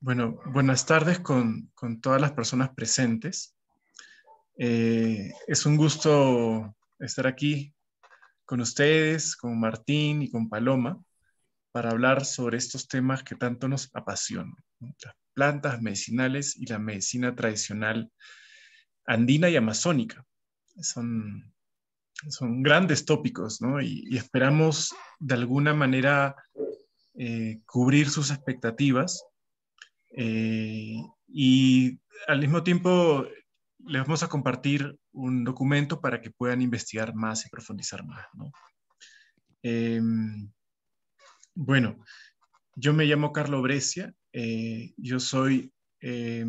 Bueno, buenas tardes con, todas las personas presentes. Eh, es un gusto estar aquí con ustedes, con Martín y con Paloma, para hablar sobre estos temas que tanto nos apasionan, las plantas medicinales y la medicina tradicional andina y amazónica. Son, son grandes tópicos, ¿no? Y, esperamos de alguna manera eh, cubrir sus expectativas eh, y al mismo tiempo les vamos a compartir un documento para que puedan investigar más y profundizar más. Eh, bueno, yo me llamo Carlo Brescia, eh, yo soy el,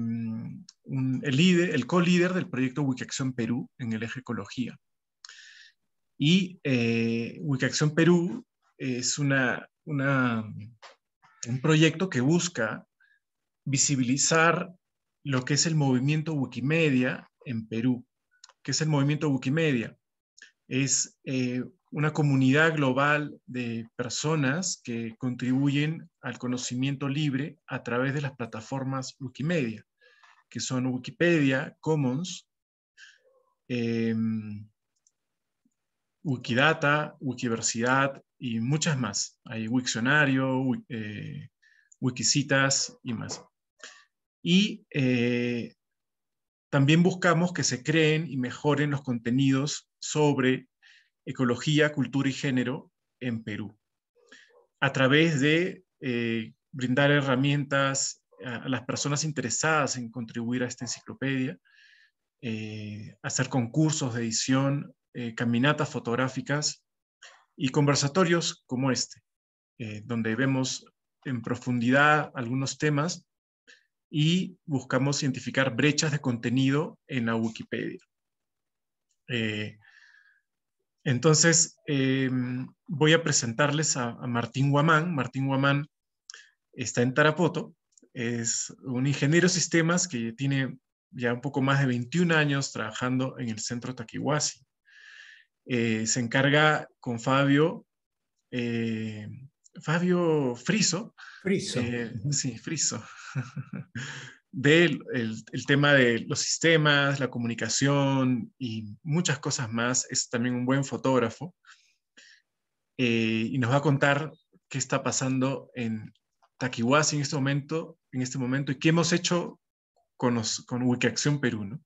líder, el co-líder del proyecto Wikiacción Perú en el eje ecología. Y Wikiacción Perú es una, un proyecto que busca visibilizar lo que es el movimiento Wikimedia en Perú. ¿Qué es el movimiento Wikimedia? Es eh, una comunidad global de personas que contribuyen al conocimiento libre a través de las plataformas Wikimedia, que son Wikipedia, Commons, em, Wikidata, Wikiversidad y muchas más. Hay Wikcionario, eh, Wikicitas y más. Y eh, también buscamos que se creen y mejoren los contenidos sobre ecología, cultura y género en Perú, a través de eh, brindar herramientas a, las personas interesadas en contribuir a esta enciclopedia, eh, hacer concursos de edición, caminatas fotográficas y conversatorios como este, donde vemos en profundidad algunos temas y buscamos identificar brechas de contenido en la Wikipedia. Eh, entonces, eh, voy a presentarles a, Martín Guamán. Martín Guamán está en Tarapoto, es un ingeniero de sistemas que tiene ya un poco más de 21 años trabajando en el centro Takiwasi. Eh, se encarga con Fabio Fabio Friso. Friso. Eh, sí, Friso. del el, tema de los sistemas, la comunicación y muchas cosas más. Es también un buen fotógrafo. Eh, y nos va a contar qué está pasando en Taquihuasi en este momento, en este momento y qué hemos hecho con, los, con Perú.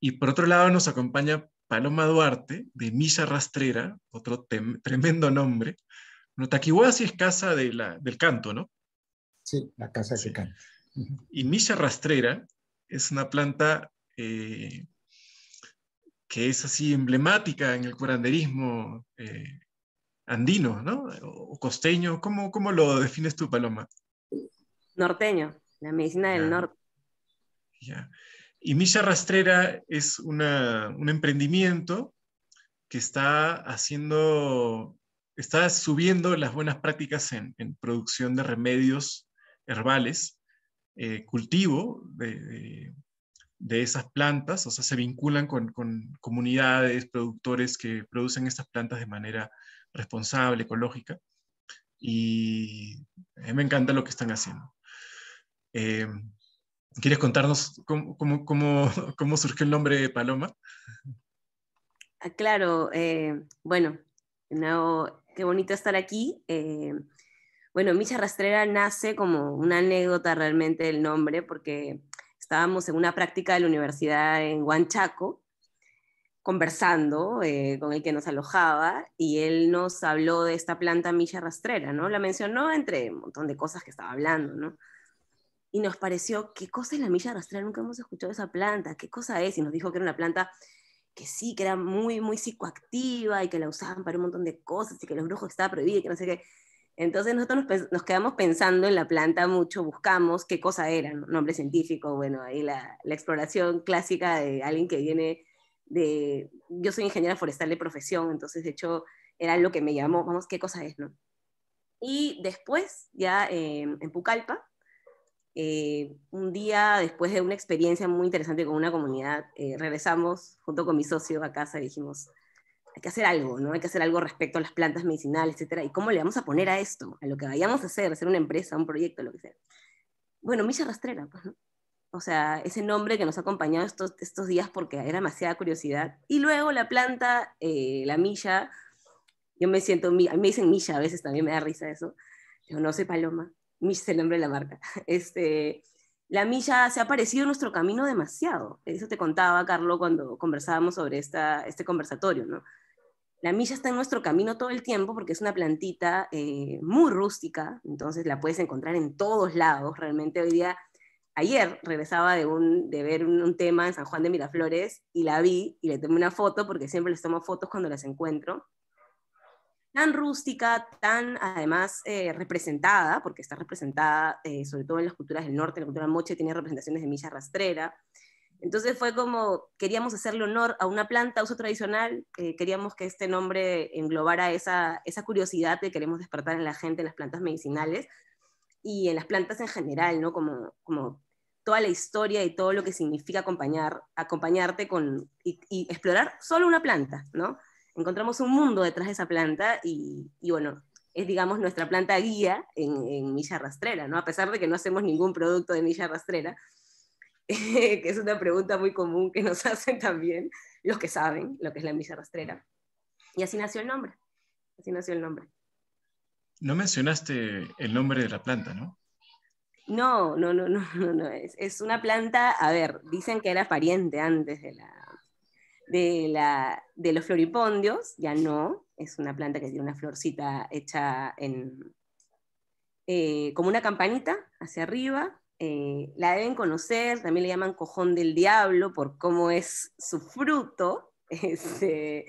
Y por otro lado nos acompaña Paloma Duarte de Milla Rastrera, otro tremendo nombre, bueno, es casa de la, del canto, ¿no? Sí, la casa que canta. Y Misha rastrera es una planta eh, que es así emblemática en el curanderismo eh, andino, ¿no? O costeño. ¿Cómo, ¿Cómo, lo defines tú, Paloma? Norteño, la medicina del norte. Y Misha Rastrera es un emprendimiento que está haciendo está subiendo las buenas prácticas en, producción de remedios herbales, eh, cultivo de, esas plantas, o sea, se vinculan con, comunidades, productores que producen estas plantas de manera responsable, ecológica, y eh, me encanta lo que están haciendo. Eh, ¿Quieres contarnos cómo, surgió el nombre de Paloma? Ah, claro, bueno, no, qué bonito estar aquí. Eh, bueno, Micha Rastrera nace como una anécdota realmente del nombre, porque estábamos en una práctica de la universidad en Huanchaco, conversando eh, con el que nos alojaba, y él nos habló de esta planta Micha Rastrera, ¿no? La mencionó entre un montón de cosas que estaba hablando, ¿no? y nos pareció, ¿qué cosa es la milla rastrera? Nunca hemos escuchado esa planta, ¿qué cosa es? Y nos dijo que era una planta que sí, que era muy, muy psicoactiva y que la usaban para un montón de cosas y que los brujos estaba prohibido y que no sé qué. Entonces nosotros nos, quedamos pensando en la planta mucho, buscamos qué cosa era, nombre científico, bueno, ahí la, exploración clásica de alguien que viene de, yo soy ingeniera forestal de profesión, entonces de hecho era lo que me llamó, vamos, qué cosa es, ¿no? Y después, ya en Pucallpa, eh, un día después de una experiencia muy interesante con una comunidad, eh, regresamos junto con mi socio a casa y dijimos, hay que hacer algo, ¿no? Hay que hacer algo respecto a las plantas medicinales, etcétera, y cómo le vamos a poner a esto, a lo que vayamos a hacer, hacer una empresa, un proyecto, lo que sea. Bueno, Milla Rastrera, pues, O sea, ese nombre que nos ha acompañado estos, días porque era demasiada curiosidad. Y luego la planta, eh, la Milla, yo me siento, a mí me dicen Milla a veces, también me da risa eso. Yo no soy paloma, Mish es el nombre la marca, este, la milla se ha parecido nuestro camino demasiado. Eso te contaba, Carlos, cuando conversábamos sobre esta, este conversatorio, ¿no? La milla está en nuestro camino todo el tiempo porque es una plantita eh, muy rústica, entonces la puedes encontrar en todos lados. Realmente hoy día, ayer regresaba de, un, de ver un, un, tema en San Juan de Miraflores y la vi y le tomé una foto porque siempre les tomo fotos cuando las encuentro tan rústica, tan además eh, representada, porque está representada eh, sobre todo en las culturas del norte, la cultura moche tiene representaciones de milla rastrera. Entonces fue como, queríamos hacerle honor a una planta, uso tradicional, eh, queríamos que este nombre englobara esa, curiosidad que queremos despertar en la gente, en las plantas medicinales y en las plantas en general, ¿no? Como, como toda la historia y todo lo que significa acompañar, acompañarte con, y, y explorar solo una planta, ¿no? encontramos un mundo detrás de esa planta y, bueno, es digamos nuestra planta guía en, Milla Rastrera, ¿no? A pesar de que no hacemos ningún producto de Milla Rastrera, que es una pregunta muy común que nos hacen también los que saben lo que es la Milla Rastrera. Y así nació el nombre, así nació el nombre. No mencionaste el nombre de la planta, ¿no? No, no, no, no, no, no. Es, es una planta, a ver, dicen que era pariente antes de la, de, la, de los floripondios, ya no, es una planta que tiene una florcita hecha en, eh, como una campanita hacia arriba. Eh, la deben conocer, también le llaman cojón del diablo por cómo es su fruto. ese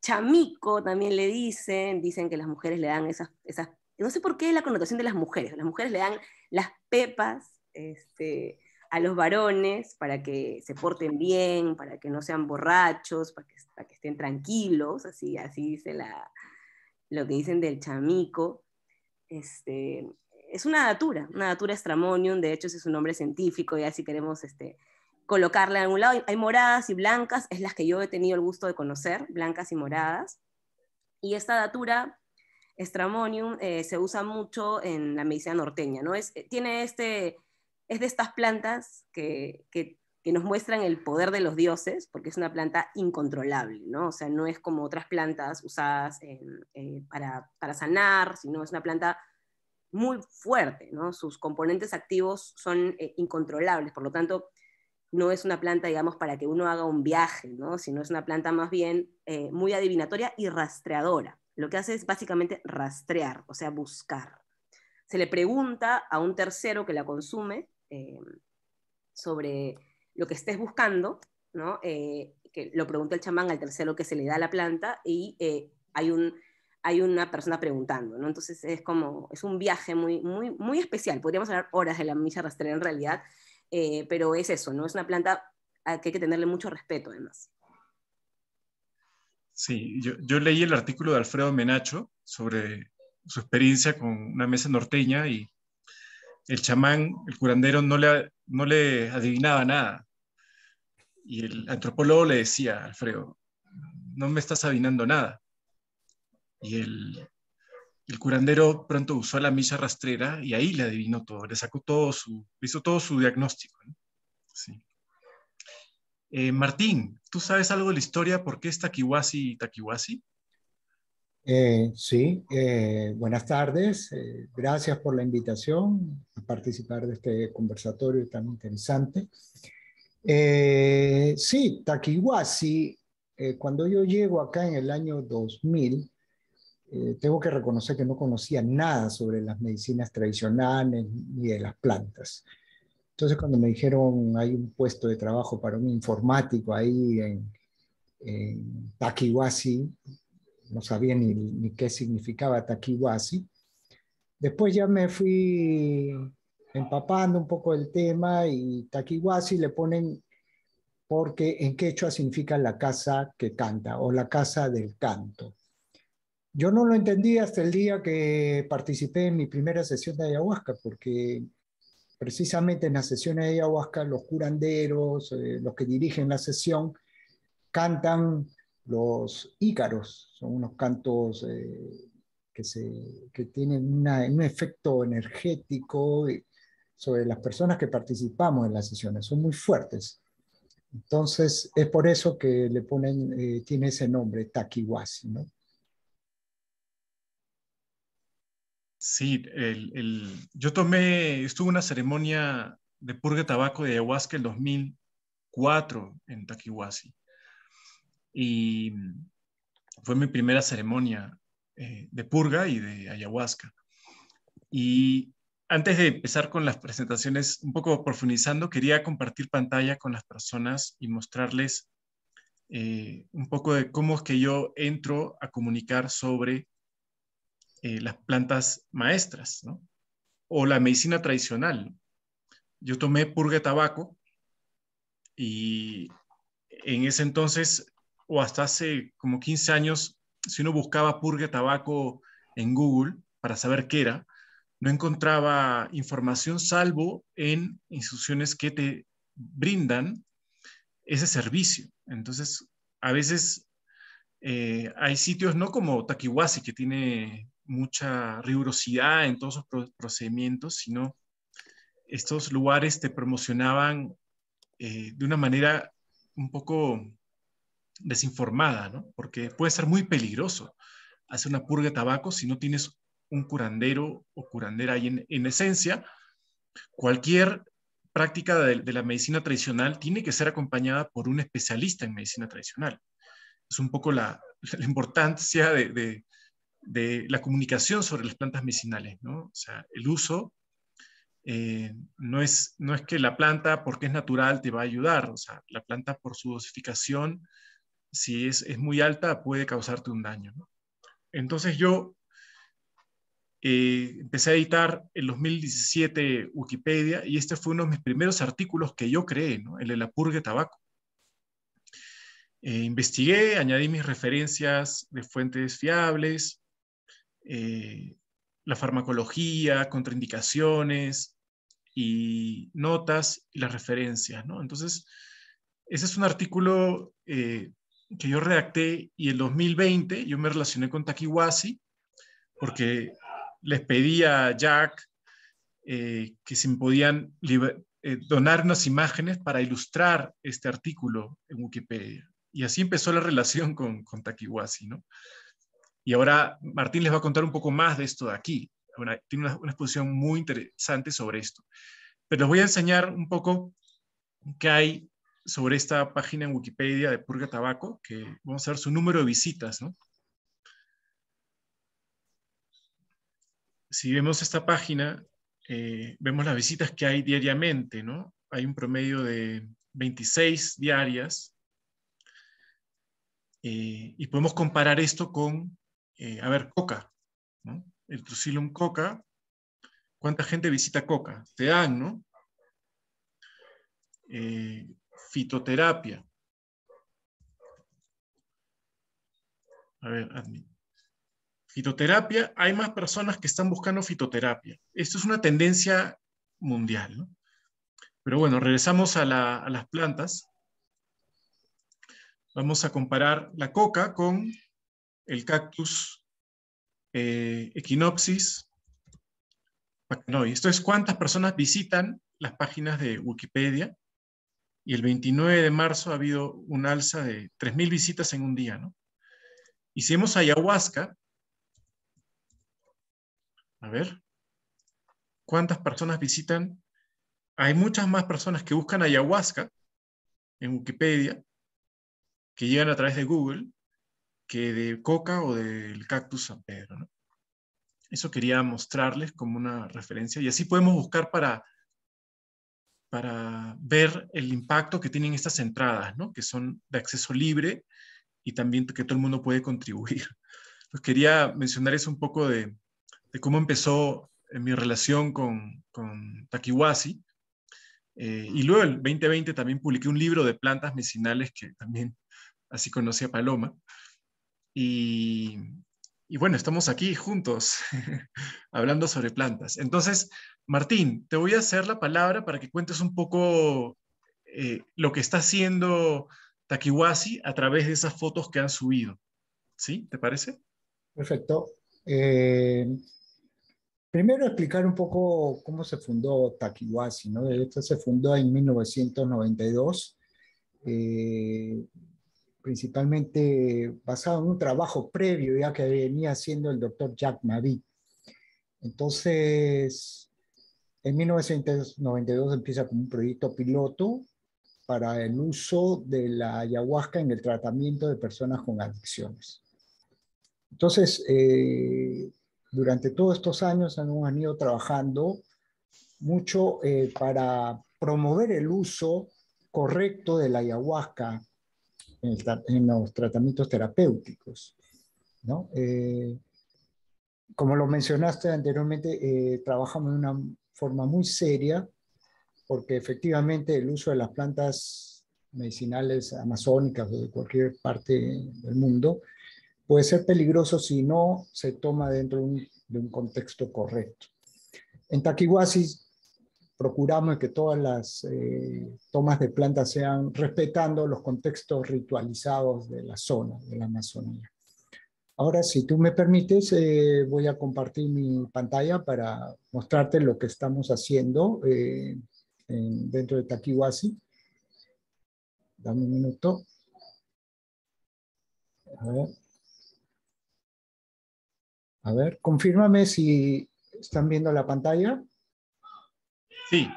chamico también le dicen, dicen que las mujeres le dan esas, esas, no sé por qué la connotación de las mujeres, las mujeres le dan las pepas, este, a los varones para que se porten bien, para que no sean borrachos, para que, que estén tranquilos, así, así dice la, lo que dicen del chamico. Este, es una datura, una datura estramonium, de hecho ese es un nombre científico, y así queremos este, colocarla en algún lado. Hay moradas y blancas, es las que yo he tenido el gusto de conocer, blancas y moradas. Y esta datura, estramonium, eh, se usa mucho en la medicina norteña, ¿no? Es, eh, tiene este es de estas plantas que, que, nos muestran el poder de los dioses, porque es una planta incontrolable, ¿no? O sea, no es como otras plantas usadas eh, para, para, sanar, sino es una planta muy fuerte, ¿no? Sus componentes activos son eh, incontrolables, por lo tanto, no es una planta, digamos, para que uno haga un viaje, ¿no? Sino es una planta más bien eh, muy adivinatoria y rastreadora. Lo que hace es básicamente rastrear, o sea, buscar se le pregunta a un tercero que la consume eh, sobre lo que estés buscando, ¿no? Eh, que lo pregunta el chamán al tercero que se le da la planta y eh, hay, un, hay una persona preguntando, ¿no? Entonces es como, es un viaje muy, muy, muy especial. Podríamos hablar horas de la misa rastrera en realidad, pero es eso, ¿no? Es una planta que hay que tenerle mucho respeto además. Sí, yo, yo leí el artículo de Alfredo Menacho sobre su experiencia con una mesa norteña y el chamán, el curandero, no le, no le adivinaba nada. Y el antropólogo le decía, Alfredo, no me estás adivinando nada. Y el, curandero pronto usó la misa rastrera y ahí le adivinó todo, le sacó todo su, hizo todo su diagnóstico. Eh, Martín, ¿tú sabes algo de la historia por qué es Takiwasi y Takiwasi? Eh, sí, eh, buenas tardes. Eh, gracias por la invitación a participar de este conversatorio tan interesante. sí, Takiwasi, cuando yo llego acá en el año 2000, tengo que reconocer que no conocía nada sobre las medicinas tradicionales ni de las plantas. Entonces, cuando me dijeron hay un puesto de trabajo para un informático ahí en, en Takiwasi, no sabía ni, qué significaba Takiwasi. Después ya me fui empapando un poco el tema y Takiwasi le ponen porque en quechua significa la casa que canta o la casa del canto. Yo no lo entendí hasta el día que participé en mi primera sesión de ayahuasca, porque precisamente en las sesiones de ayahuasca los curanderos, eh, los que dirigen la sesión, cantan los ícaros, son unos cantos eh, que, tienen un efecto energético sobre las personas que participamos en las sesiones, son muy fuertes. Entonces, es por eso que le ponen, eh, tiene ese nombre, Takiwasi, ¿no? Sí, yo tomé, estuve en una ceremonia de purga de tabaco de ayahuasca el 2004 en Takiwasi y mm, fue mi primera ceremonia eh, de purga y de ayahuasca. Y antes de empezar con las presentaciones, un poco profundizando, quería compartir pantalla con las personas y mostrarles eh, un poco de cómo es que yo entro a comunicar sobre eh, las plantas maestras o la medicina tradicional. Yo tomé purga de tabaco y en ese entonces o hasta hace como 15 años, si uno buscaba purga tabaco en Google para saber qué era, no encontraba información salvo en instituciones que te brindan ese servicio. Entonces, a veces eh, hay sitios, no como Takiwasi, que tiene mucha rigurosidad en todos sus procedimientos, sino estos lugares te promocionaban eh, de una manera un poco desinformada, ¿no? Porque puede ser muy peligroso hacer una purga de tabaco si no tienes un curandero o curandera ahí en, esencia. Cualquier práctica de, la medicina tradicional tiene que ser acompañada por un especialista en medicina tradicional. Es un poco la, importancia de, la comunicación sobre las plantas medicinales, ¿no? O sea, el uso eh, no, es, no es que la planta, porque es natural, te va a ayudar, o sea, la planta por su dosificación si es, muy alta, puede causarte un daño. Entonces yo eh, empecé a editar en 2017 Wikipedia y este fue uno de mis primeros artículos que yo creé, ¿no? el de la purga de tabaco. Eh, investigué, añadí mis referencias de fuentes fiables, eh, la farmacología, contraindicaciones y notas y las referencias. Entonces, ese es un artículo que yo redacté y en 2020 yo me relacioné con Takiwasi porque les pedí a Jack eh, que se podían donarnos eh, donar unas imágenes para ilustrar este artículo en Wikipedia. Y así empezó la relación con, con Takiwasi, ¿no? Y ahora Martín les va a contar un poco más de esto de aquí. tiene una, una, exposición muy interesante sobre esto. Pero les voy a enseñar un poco que hay sobre esta página en Wikipedia de Purga Tabaco, que vamos a ver su número de visitas, ¿no? Si vemos esta página, eh, vemos las visitas que hay diariamente, ¿no? Hay un promedio de 26 diarias. Eh, y podemos comparar esto con, eh, a ver, Coca, ¿no? El Trucilum Coca, ¿cuánta gente visita Coca? Te dan, ¿no? Eh, fitoterapia. A ver, admin. Fitoterapia, hay más personas que están buscando fitoterapia. Esto es una tendencia mundial, ¿no? Pero bueno, regresamos a, las plantas. Vamos a comparar la coca con el cactus eh, equinopsis Esto es cuántas personas visitan las páginas de Wikipedia y el 29 de marzo ha habido un alza de 3.000 visitas en un día, ¿no? Hicimos ayahuasca. A ver, ¿cuántas personas visitan? Hay muchas más personas que buscan ayahuasca en Wikipedia, que llegan a través de Google, que de coca o del cactus San Pedro, ¿no? Eso quería mostrarles como una referencia y así podemos buscar para para ver el impacto que tienen estas entradas, ¿no? que son de acceso libre y también que todo el mundo puede contribuir. Pues quería mencionar eso un poco de, cómo empezó eh, mi relación con, con Takiwasi. Eh, y luego el 2020 también publiqué un libro de plantas medicinales que también así conocí a Paloma. Y, y bueno, estamos aquí juntos hablando sobre plantas. Entonces, Martín, te voy a hacer la palabra para que cuentes un poco eh, lo que está haciendo Takiwasi a través de esas fotos que han subido. ¿Sí? ¿Te parece? Perfecto. Eh, primero explicar un poco cómo se fundó Takiwasi. ¿no? Esto se fundó en 1992 principalmente basado en un trabajo previo ya que venía haciendo el doctor Jack Mavi. Entonces, en 1992 empieza con un proyecto piloto para el uso de la ayahuasca en el tratamiento de personas con adicciones. Entonces, eh, durante todos estos años hemos han ido trabajando mucho eh, para promover el uso correcto de la ayahuasca en, los tratamientos terapéuticos. ¿no? Eh, como lo mencionaste anteriormente, eh, trabajamos de una forma muy seria porque efectivamente el uso de las plantas medicinales amazónicas o de cualquier parte del mundo puede ser peligroso si no se toma dentro de un, de un contexto correcto. En Taquihuasis procuramos que todas las eh, tomas de plantas sean respetando los contextos ritualizados de la zona, de la Amazonía. Ahora, si tú me permites, eh, voy a compartir mi pantalla para mostrarte lo que estamos haciendo eh, dentro de Takiwasi. Dame un minuto. A ver. A ver, confírmame si están viendo la pantalla. Sí.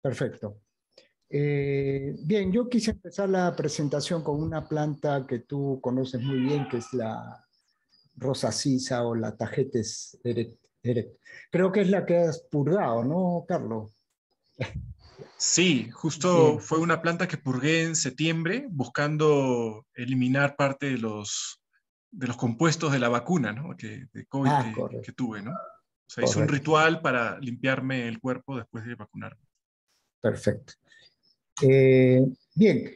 Perfecto. Eh, bien, yo quise empezar la presentación con una planta que tú conoces muy bien, que es la rosa sisa o la tajetes Creo que es la que has purgado, ¿no, Carlos? Sí, justo fue una planta que purgué en septiembre buscando eliminar parte de los, de los compuestos de la vacuna ¿no? que, de COVID ah, que, tuve, ¿no? sea, un ritual para limpiarme el cuerpo después de vacunarme. Perfecto. Eh, bien,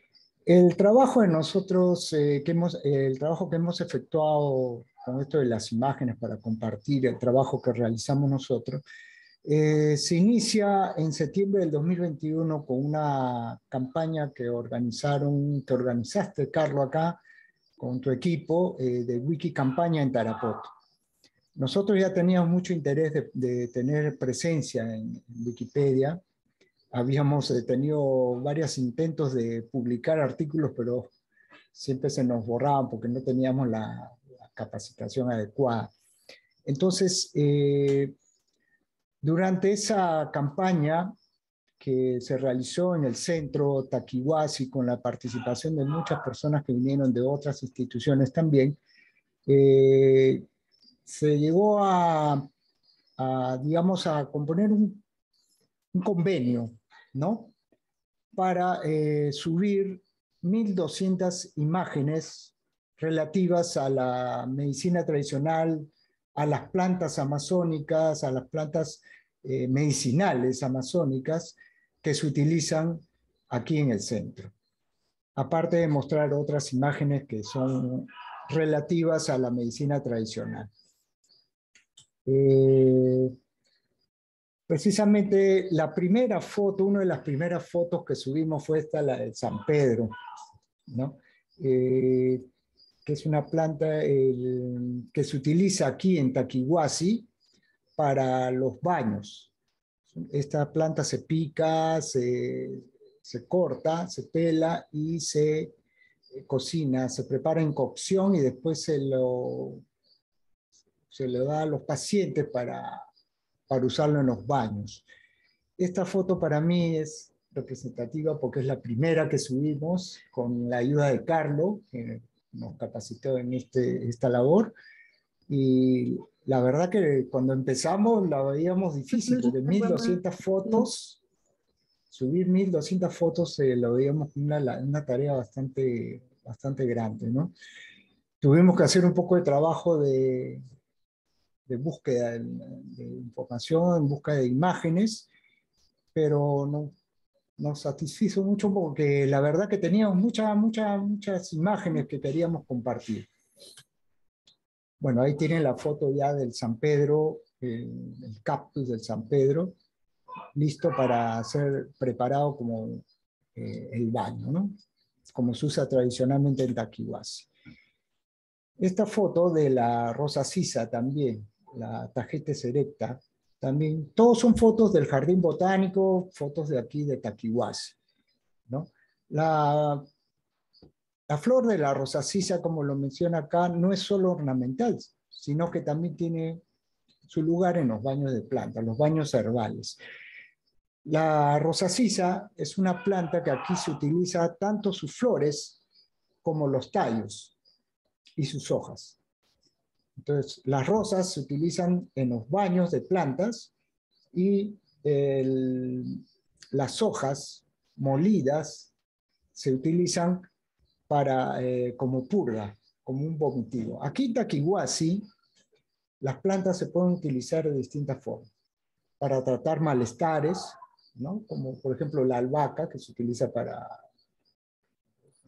el trabajo de nosotros, eh, que hemos, el trabajo que hemos efectuado con esto de las imágenes para compartir el trabajo que realizamos nosotros, eh, se inicia en septiembre del 2021 con una campaña que organizaron, que organizaste, Carlos, acá, con tu equipo, de Wiki Campaña en Tarapoto. Nosotros ya teníamos mucho interés de, tener presencia en Wikipedia. Habíamos eh, tenido varios intentos de publicar artículos, pero siempre se nos borraban porque no teníamos la, capacitación adecuada. Entonces, eh, durante esa campaña que se realizó en el centro Taquihuasi con la participación de muchas personas que vinieron de otras instituciones también, eh, se llegó a, digamos, a componer un, convenio, Para eh, subir 1.200 imágenes relativas a la medicina tradicional, a las plantas amazónicas, a las plantas eh, medicinales amazónicas que se utilizan aquí en el centro. Aparte de mostrar otras imágenes que son relativas a la medicina tradicional. Eh, precisamente la primera foto, una de las primeras fotos que subimos fue esta, la de San Pedro, ¿no? Eh, que es una planta que se utiliza aquí en Taquihuasi para los baños. Esta planta se pica, se, se corta, se pela y se eh, cocina, se prepara en cocción y después se lo se le da a los pacientes para, para usarlo en los baños. Esta foto para mí es representativa porque es la primera que subimos con la ayuda de Carlos, que nos capacitó en este, esta labor. Y la verdad que cuando empezamos la veíamos difícil, porque 1200 fotos, subir 1200 fotos eh, la veíamos una, una tarea bastante, bastante grande, ¿no? Tuvimos que hacer un poco de trabajo de, de búsqueda de, de, información, búsqueda de imágenes, pero no nos satisfizo mucho porque la verdad que teníamos muchas, muchas, muchas imágenes que queríamos compartir. Bueno, ahí tienen la foto ya del San Pedro, el cactus del San Pedro, listo para ser preparado como eh, el baño, ¿no? como se usa tradicionalmente en taquiwas Esta foto de la Rosa Sisa también, la tarjeta erecta, también, todos son fotos del jardín botánico, fotos de aquí de Taquihuas, ¿no? La, flor de la rosacisa, como lo menciona acá, no es solo ornamental, sino que también tiene su lugar en los baños de planta los baños herbales. La rosacisa es una planta que aquí se utiliza tanto sus flores como los tallos y sus hojas. Entonces, las rosas se utilizan en los baños de plantas y las hojas molidas se utilizan para, eh, como purga, como un vomitivo. Aquí en Takiwasi, las plantas se pueden utilizar de distintas formas para tratar malestares, ¿no? como por ejemplo la albahaca que se utiliza para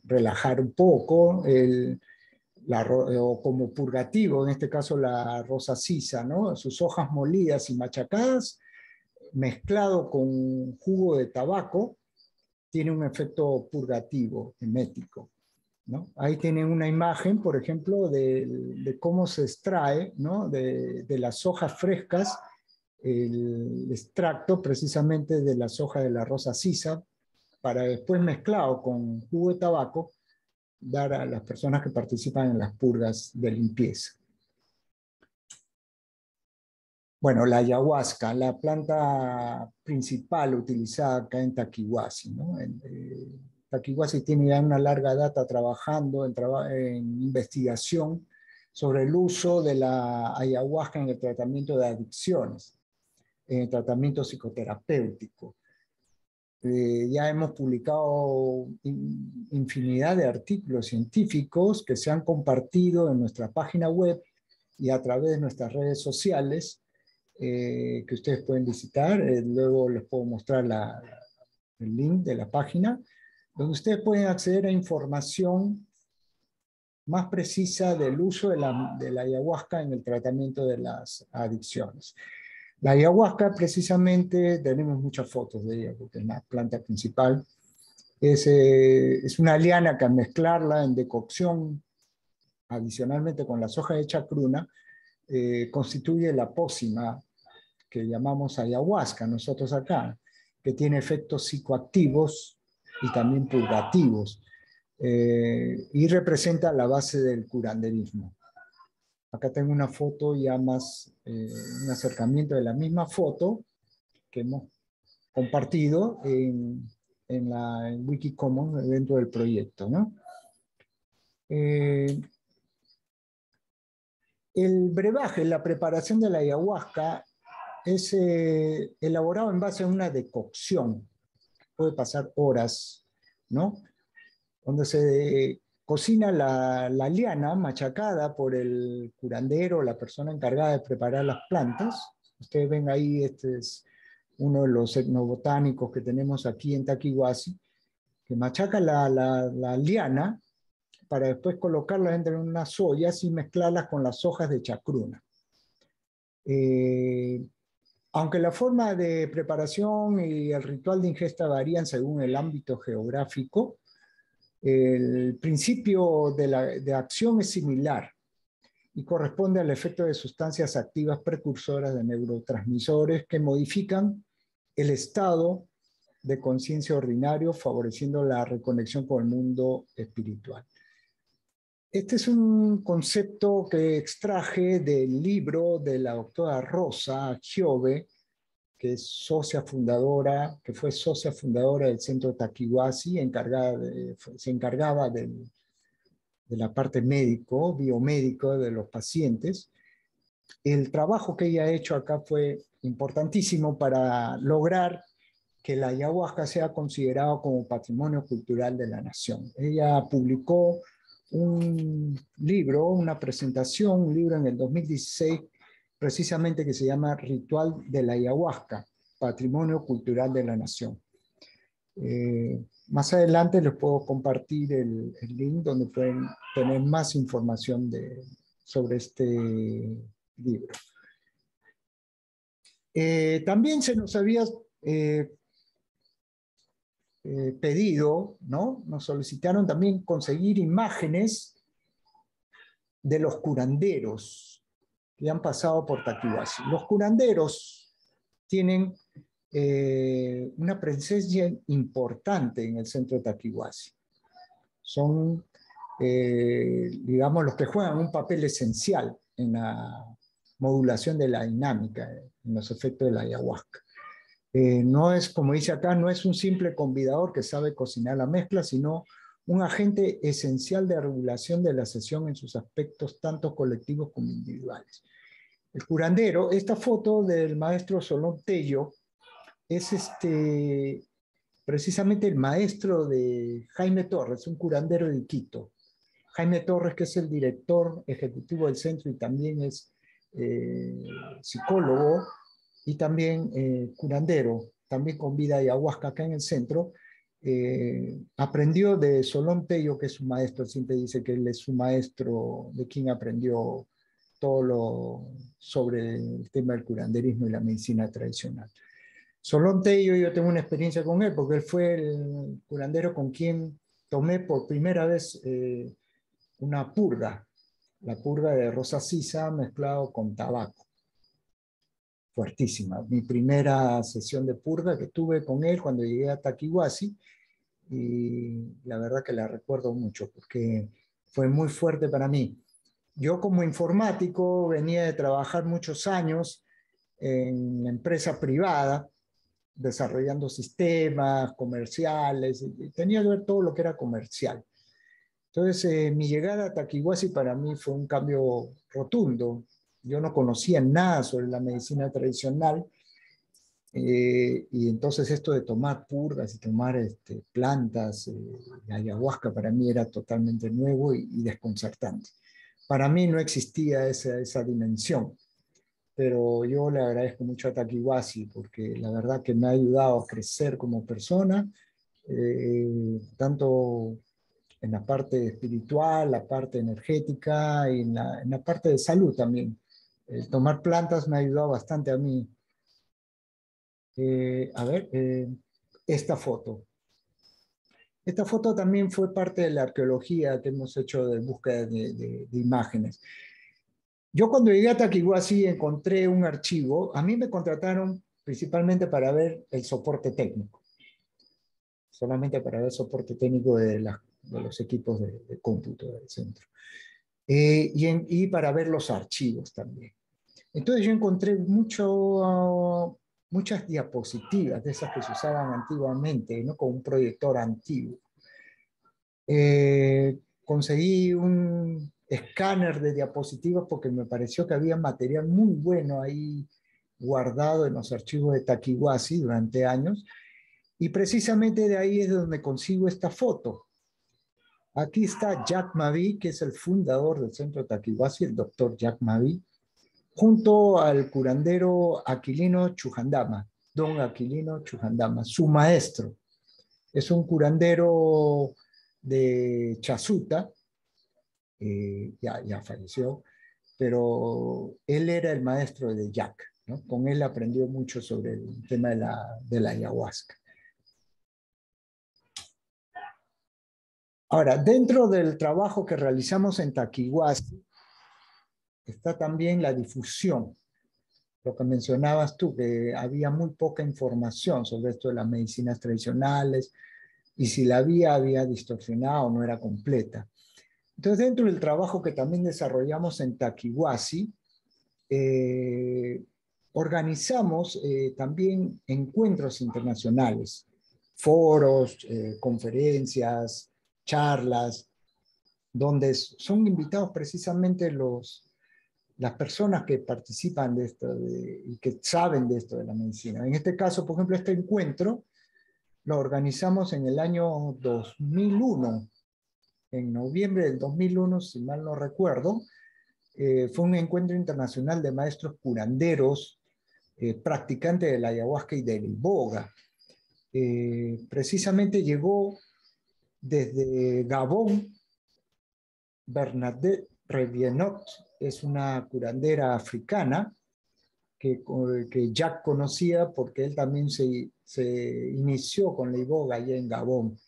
relajar un poco, el, o como purgativo, en este caso la rosa sisa, sus hojas molidas y machacadas, mezclado con jugo de tabaco, tiene un efecto purgativo, emético. Ahí tienen una imagen, por ejemplo, de, cómo se extrae de, las hojas frescas el extracto precisamente de las hojas de la rosa sisa, para después mezclado con jugo de tabaco, dar a las personas que participan en las purgas de limpieza. Bueno, la ayahuasca, la planta principal utilizada acá en Taquihuasi. ¿no? Eh, tiene ya una larga data trabajando en, en investigación sobre el uso de la ayahuasca en el tratamiento de adicciones, en el tratamiento psicoterapéutico. Eh, ya hemos publicado infinidad de artículos científicos que se han compartido en nuestra página web y a través de nuestras redes sociales eh, que ustedes pueden visitar. Eh, luego les puedo mostrar el link de la página, donde ustedes pueden acceder a información más precisa del uso de la ayahuasca en el tratamiento de las adicciones. La ayahuasca, precisamente, tenemos muchas fotos de ella, porque es la planta principal. Es, eh, una liana que al mezclarla en decocción, adicionalmente con la soja de chacruna, eh, constituye la pócima que llamamos ayahuasca nosotros acá, que tiene efectos psicoactivos y también purgativos, eh, y representa la base del curanderismo. Acá tengo una foto ya más, eh, un acercamiento de la misma foto que hemos compartido en, la Wikicommons dentro del proyecto. Eh, el brebaje, la preparación de la ayahuasca es eh, elaborado en base a una decocción. Puede pasar horas, ¿no? Donde se cocina la, liana machacada por el curandero, la persona encargada de preparar las plantas. Ustedes ven ahí, este es uno de los etnobotánicos que tenemos aquí en Taquihuasi, que machaca la, liana para después colocarlas entre unas ollas y mezclarlas con las hojas de chacruna. Eh, aunque la forma de preparación y el ritual de ingesta varían según el ámbito geográfico, el principio de, acción es similar y corresponde al efecto de sustancias activas precursoras de neurotransmisores que modifican el estado de conciencia ordinario, favoreciendo la reconexión con el mundo espiritual. Este es un concepto que extraje del libro de la doctora Rosa Giove, que es socia fundadora, que fue socia fundadora del centro Takiwasi, encargada se encargaba de la parte médico, biomédico de los pacientes. El trabajo que ella ha hecho acá fue importantísimo para lograr que la ayahuasca sea considerada como patrimonio cultural de la nación. Ella publicó un libro, una presentación, un libro en el 2016 precisamente que se llama Ritual de la Ayahuasca, Patrimonio Cultural de la Nación. Eh, más adelante les puedo compartir el, link donde pueden tener más información sobre este libro. Eh, también se nos había eh, pedido, ¿no? Nos solicitaron también conseguir imágenes de los curanderos y han pasado por Taquihuasi. Los curanderos tienen eh, una presencia importante en el centro de Taquihuasi. Son, eh, digamos, los que juegan un papel esencial en la modulación de la dinámica, en los efectos de la ayahuasca. Eh, no es, como dice acá, no es un simple convidador que sabe cocinar la mezcla, sino un agente esencial de regulación de la sesión en sus aspectos tanto colectivos como individuales. El curandero, esta foto del maestro Solón Tello es este, precisamente el maestro de Jaime Torres, un curandero de Quito. Jaime Torres, que es el director ejecutivo del centro y también es eh, psicólogo y también eh, curandero, también con vida ayahuasca acá en el centro, eh, aprendió de Solón Tello, que es su maestro, siempre dice que él es su maestro, de quien aprendió todo lo sobre el tema del curanderismo y la medicina tradicional. Solón Tello, yo tengo una experiencia con él, porque él fue el curandero con quien tomé por primera vez eh, una purga, la purga de rosa sisa mezclado con tabaco fuertísima. Mi primera sesión de purga que tuve con él cuando llegué a Takiwasi, y la verdad que la recuerdo mucho porque fue muy fuerte para mí. Yo como informático venía de trabajar muchos años en empresa privada, desarrollando sistemas comerciales, y tenía que ver todo lo que era comercial. Entonces, eh, mi llegada a Taquihuasi para mí fue un cambio rotundo, yo no conocía nada sobre la medicina tradicional. Eh, y entonces esto de tomar purgas y tomar este, plantas, eh, ayahuasca para mí era totalmente nuevo y, desconcertante. Para mí no existía esa, dimensión, pero yo le agradezco mucho a Takiwasi porque la verdad que me ha ayudado a crecer como persona, eh, tanto en la parte espiritual, la parte energética y en la, en la parte de salud también el tomar plantas me ha ayudado bastante a mí. Eh, a ver, eh, esta foto. Esta foto también fue parte de la arqueología que hemos hecho de búsqueda de, imágenes. Yo cuando llegué a Takiwasi encontré un archivo. A mí me contrataron principalmente para ver el soporte técnico. Solamente para ver el soporte técnico de, de los equipos de, cómputo del centro. Eh, y, en, y para ver los archivos también. Entonces yo encontré mucho, muchas diapositivas de esas que se usaban antiguamente, ¿no? con un proyector antiguo. Eh, conseguí un escáner de diapositivas porque me pareció que había material muy bueno ahí guardado en los archivos de Takiwasi durante años. Y precisamente de ahí es donde consigo esta foto. Aquí está Jack Mavi, que es el fundador del centro Takiwasi, el doctor Jack Mavi junto al curandero Aquilino Chujandama, don Aquilino Chujandama, su maestro. Es un curandero de Chasuta, eh, ya, falleció, pero él era el maestro de Jack. Con él aprendió mucho sobre el tema de la, ayahuasca. Ahora, dentro del trabajo que realizamos en Taquihuasca, está también la difusión. Lo que mencionabas tú, que había muy poca información sobre esto de las medicinas tradicionales y si la había, había distorsionado, no era completa. Entonces, dentro del trabajo que también desarrollamos en Takiwasi, eh, organizamos eh, también encuentros internacionales, foros, eh, conferencias, charlas, donde son invitados precisamente los las personas que participan de esto y que saben de esto de la medicina. En este caso, por ejemplo, este encuentro lo organizamos en el año 2001, en noviembre del 2001, si mal no recuerdo. Eh, fue un encuentro internacional de maestros curanderos, eh, practicantes de la ayahuasca y del boga. Eh, precisamente llegó desde Gabón Bernadette Revienot es una curandera africana que, Jack eh, conocía porque él también se, inició con la iboga allá en Gabón.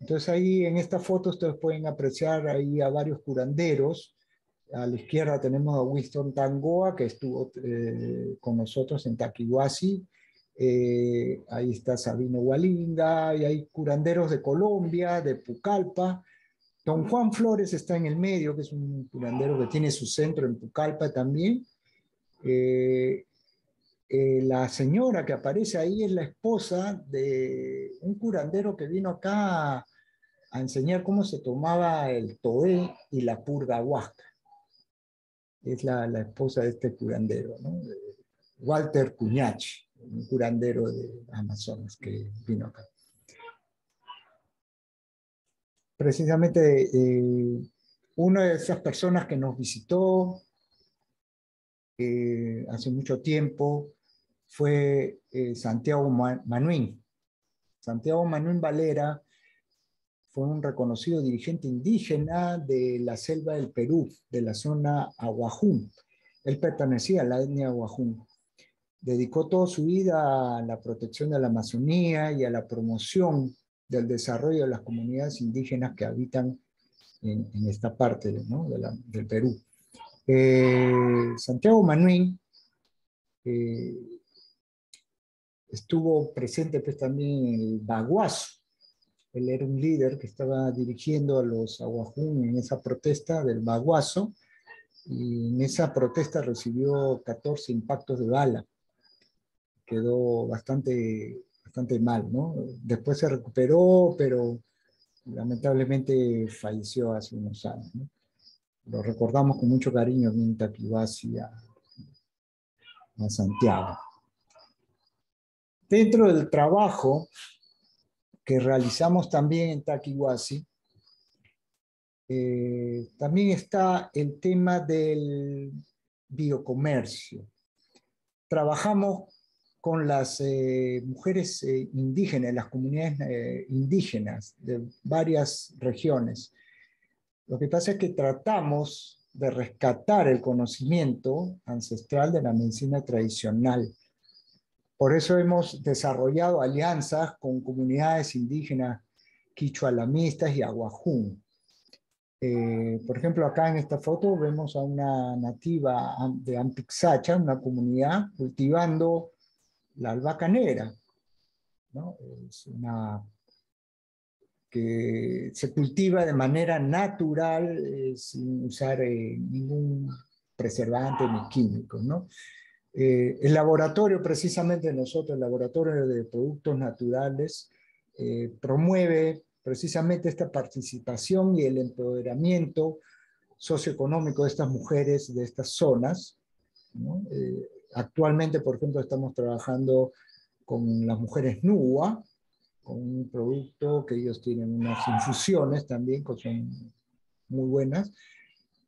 Entonces ahí en esta foto ustedes pueden apreciar ahí a varios curanderos. A la izquierda tenemos a Winston Tangoa, que estuvo eh, con nosotros en Taquihuasi. Eh, ahí está Sabino Walinga, y hay curanderos de Colombia, de Pucalpa. Don Juan Flores está en el medio, que es un curandero que tiene su centro en Pucallpa también. Eh, eh, la señora que aparece ahí es la esposa de un curandero que vino acá a, enseñar cómo se tomaba el toé y la purga huasca. Es la, esposa de este curandero, Walter Cuñachi, un curandero de Amazonas que vino acá precisamente eh, una de esas personas que nos visitó eh, hace mucho tiempo fue eh, Santiago Manuín. Santiago Manuín Valera fue un reconocido dirigente indígena de la selva del Perú, de la zona Aguajún. Él pertenecía a la etnia Aguajún. Dedicó toda su vida a la protección de la Amazonía y a la promoción del desarrollo de las comunidades indígenas que habitan en, esta parte del Perú. Eh, Santiago Manuín eh, estuvo presente pues, también en el Baguazo. Él era un líder que estaba dirigiendo a los aguajún en esa protesta del Baguazo y en esa protesta recibió 14 impactos de bala. Quedó bastante bastante mal, ¿no? Después se recuperó, pero lamentablemente falleció hace unos años, Lo recordamos con mucho cariño, en en a, a Santiago. Dentro del trabajo que realizamos también en Takiwasi, eh, también está el tema del biocomercio. Trabajamos con las eh, mujeres eh, indígenas, las comunidades eh, indígenas de varias regiones. Lo que pasa es que tratamos de rescatar el conocimiento ancestral de la medicina tradicional. Por eso hemos desarrollado alianzas con comunidades indígenas quichualamistas y aguajún. por ejemplo, acá en esta foto vemos a una nativa de Ampixacha, una comunidad, cultivando la albahaca una que se cultiva de manera natural eh, sin usar eh, ningún preservante ni químico. Eh, el laboratorio, precisamente nosotros, el laboratorio de productos naturales, promueve precisamente esta participación y el empoderamiento socioeconómico de estas mujeres de estas zonas, Actualmente, por ejemplo, estamos trabajando con las mujeres NUA, con un producto que ellos tienen unas infusiones también, que son muy buenas.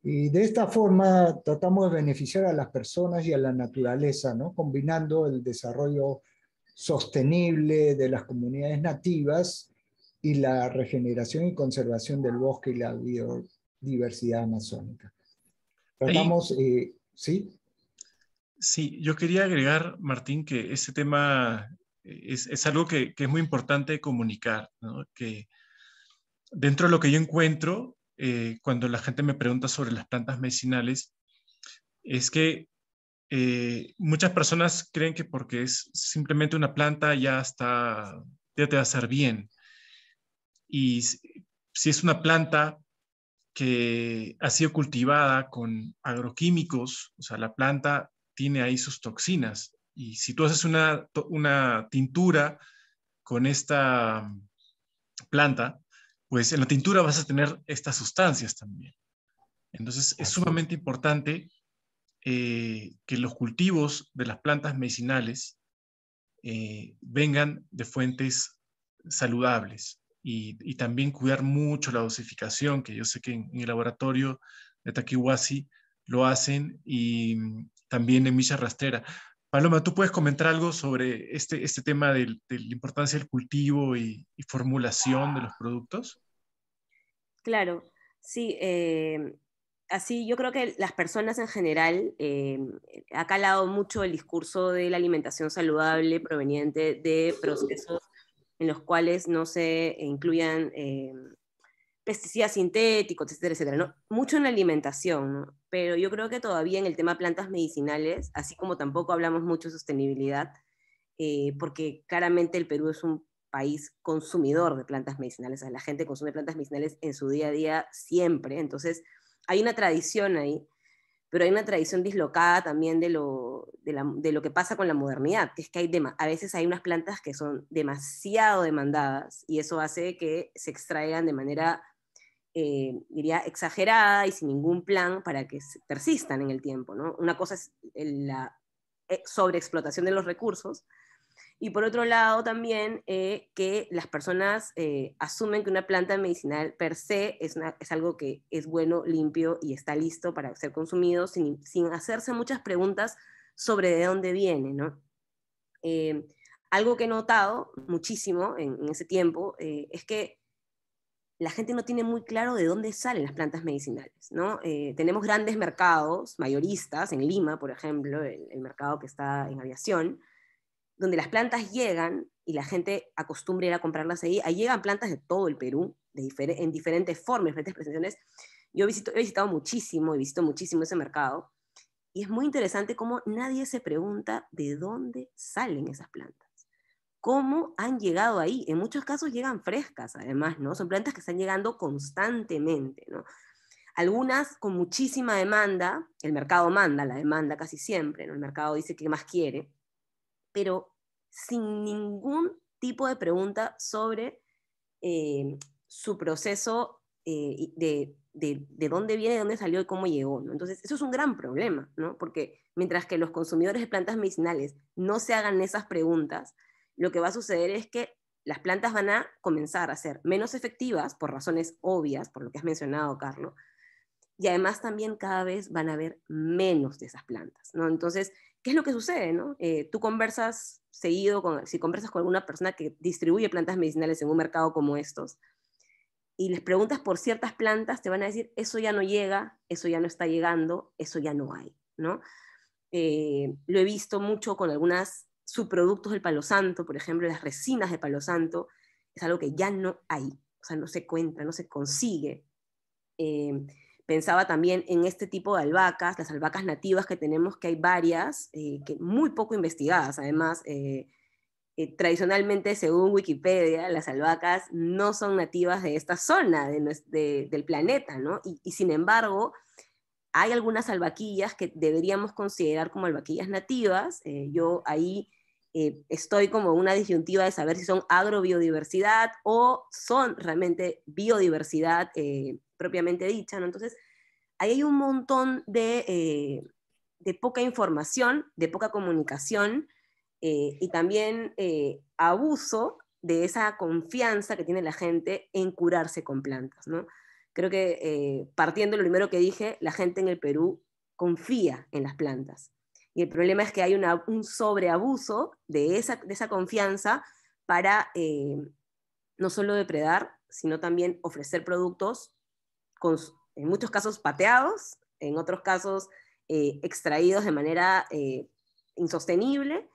Y de esta forma tratamos de beneficiar a las personas y a la naturaleza, combinando el desarrollo sostenible de las comunidades nativas y la regeneración y conservación del bosque y la biodiversidad amazónica. Tratamos, eh, ¿sí? Sí, yo quería agregar, Martín, que ese tema es, algo que, es muy importante comunicar, que dentro de lo que yo encuentro eh, cuando la gente me pregunta sobre las plantas medicinales, es que eh, muchas personas creen que porque es simplemente una planta ya está, ya te va a hacer bien. Y si es una planta que ha sido cultivada con agroquímicos, o sea, la planta tiene ahí sus toxinas. Y si tú haces una, una tintura con esta mm, planta, pues en la tintura vas a tener estas sustancias también. Entonces es sumamente importante eh, que los cultivos de las plantas medicinales eh, vengan de fuentes saludables y, también cuidar mucho la dosificación, que yo sé que en, el laboratorio de Takiwasi lo hacen y, mm, también en Misa Rastera. Paloma, ¿tú puedes comentar algo sobre este, este tema de, la importancia del cultivo y, formulación de los productos? Claro, sí. Eh, así yo creo que las personas en general eh, ha calado mucho el discurso de la alimentación saludable proveniente de procesos en los cuales no se incluyan eh, pesticidas sintéticos, etcétera, etcétera, ¿no? Mucho en la alimentación, Pero yo creo que todavía en el tema plantas medicinales, así como tampoco hablamos mucho de sostenibilidad, eh, porque claramente el Perú es un país consumidor de plantas medicinales, la gente consume plantas medicinales en su día a día siempre, entonces hay una tradición ahí, pero hay una tradición dislocada también de lo, de, lo que pasa con la modernidad, que es que hay a veces hay unas plantas que son demasiado demandadas y eso hace que se extraigan de manera eh, diría, exagerada y sin ningún plan para que persistan en el tiempo. Una cosa es la eh, sobreexplotación de los recursos y por otro lado también eh, que las personas asumen que una planta medicinal per se es, es, algo que es bueno, limpio y está listo para ser consumido sin, sin hacerse muchas preguntas sobre de dónde viene. algo que he notado muchísimo en, en ese tiempo es que la gente no tiene muy claro de dónde salen las plantas medicinales, ¿no? Eh, tenemos grandes mercados mayoristas, en Lima, por ejemplo, el, mercado que está en aviación, donde las plantas llegan y la gente acostumbra ir a comprarlas ahí. Ahí llegan plantas de todo el Perú, en diferentes formas, diferentes presentaciones. Yo he visitado muchísimo y visto muchísimo ese mercado. Y es muy interesante cómo nadie se pregunta de dónde salen esas plantas cómo han llegado ahí. En muchos casos llegan frescas, además, ¿no? Son plantas que están llegando constantemente, ¿no? Algunas con muchísima demanda, el mercado manda la demanda casi siempre, ¿no? El mercado dice qué más quiere, pero sin ningún tipo de pregunta sobre eh, su proceso eh, de, de, dónde viene, de dónde salió y cómo llegó. ¿no? Entonces, eso es un gran problema, ¿no? porque mientras que los consumidores de plantas medicinales no se hagan esas preguntas, lo que va a suceder es que las plantas van a comenzar a ser menos efectivas por razones obvias, por lo que has mencionado, Carlos, y además también cada vez van a haber menos de esas plantas, ¿no? Entonces, ¿qué es lo que sucede, eh, tú conversas seguido, con, si conversas con alguna persona que distribuye plantas medicinales en un mercado como estos, y les preguntas por ciertas plantas, te van a decir, eso ya no llega, eso ya no está llegando, eso ya no hay, ¿no? Eh, lo he visto mucho con algunas subproductos del palo santo, por ejemplo, las resinas de palo santo, es algo que ya no hay, o sea, no se cuenta, no se consigue. Eh, pensaba también en este tipo de albahacas, las albahacas nativas que tenemos, que hay varias, eh, que muy poco investigadas, además. Eh, tradicionalmente, según Wikipedia, las albahacas no son nativas de esta zona del planeta, ¿no? Y, sin embargo, hay algunas albaquillas que deberíamos considerar como albaquillas nativas. yo ahí eh, estoy como una disyuntiva de saber si son agrobiodiversidad o son realmente biodiversidad eh, propiamente dicha, Entonces, ahí hay un montón de, eh, poca información, de poca comunicación y también abuso de esa confianza que tiene la gente en curarse con plantas, ¿no? Creo que partiendo de lo primero que dije, la gente en el Perú confía en las plantas el problema es que hay un sobreabuso de esa, de esa confianza para eh, no solo depredar, sino también ofrecer productos, en muchos casos pateados, en otros casos eh, extraídos de manera eh, insostenible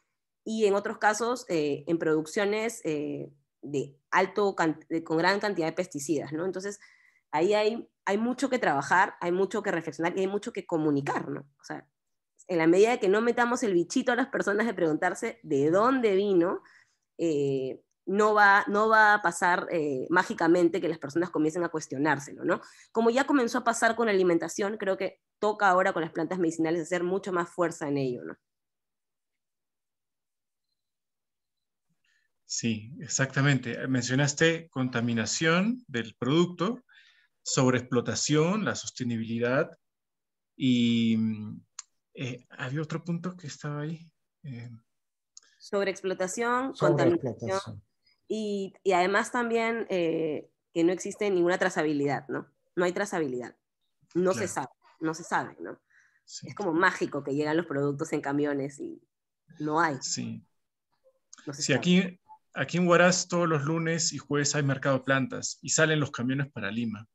y en otros casos en producciones de alto, con gran cantidad de pesticidas. ¿no? Entonces, ahí hay, hay mucho que trabajar, hay mucho que reflexionar y hay mucho que comunicar. ¿no? en la medida que no metamos el bichito a las personas de preguntarse de dónde vino, eh, no, va, no va a pasar eh, mágicamente que las personas comiencen a cuestionárselo, ¿no? Como ya comenzó a pasar con la alimentación, creo que toca ahora con las plantas medicinales hacer mucho más fuerza en ello, ¿no? Sí, exactamente. Mencionaste contaminación del producto, sobreexplotación, la sostenibilidad y mm, eh, había otro punto que estaba ahí. Eh, sobre Explotación. Y, y, además también eh, que no existe ninguna trazabilidad, ¿no? No hay trazabilidad. No se sabe, no se sabe, ¿no? Es como mágico que llegan los productos en camiones y no hay. Sí. No aquí, aquí en Huaraz todos los lunes y jueves hay mercado plantas y salen los camiones para Lima.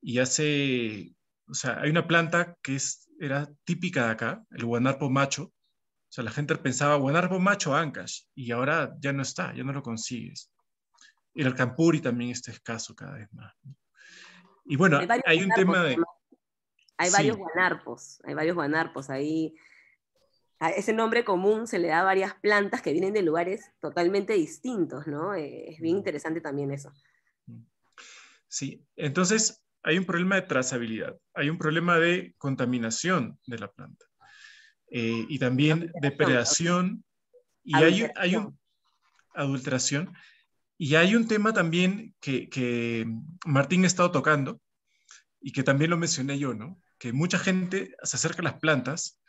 Y hace o sea, hay una planta que era típica de acá, el guanarpo macho. O sea, la gente pensaba guanarpo macho Ancash y ahora ya no está, ya no lo consigues. El alcampuri también está escaso cada vez más. Y bueno, hay, un tema de... Hay varios guanarpos, hay varios guanarpos. Ahí, ese nombre común se le da a varias plantas que vienen de lugares totalmente distintos, ¿no? Eh, es bien mm. interesante también eso. Sí, entonces hay un problema de trazabilidad, hay un problema de contaminación de la planta eh, y también de depredación y hay, hay un, adulteración. Y hay un tema también que, Martín ha estado tocando y que también lo mencioné yo, ¿no? Que mucha gente se acerca a las plantas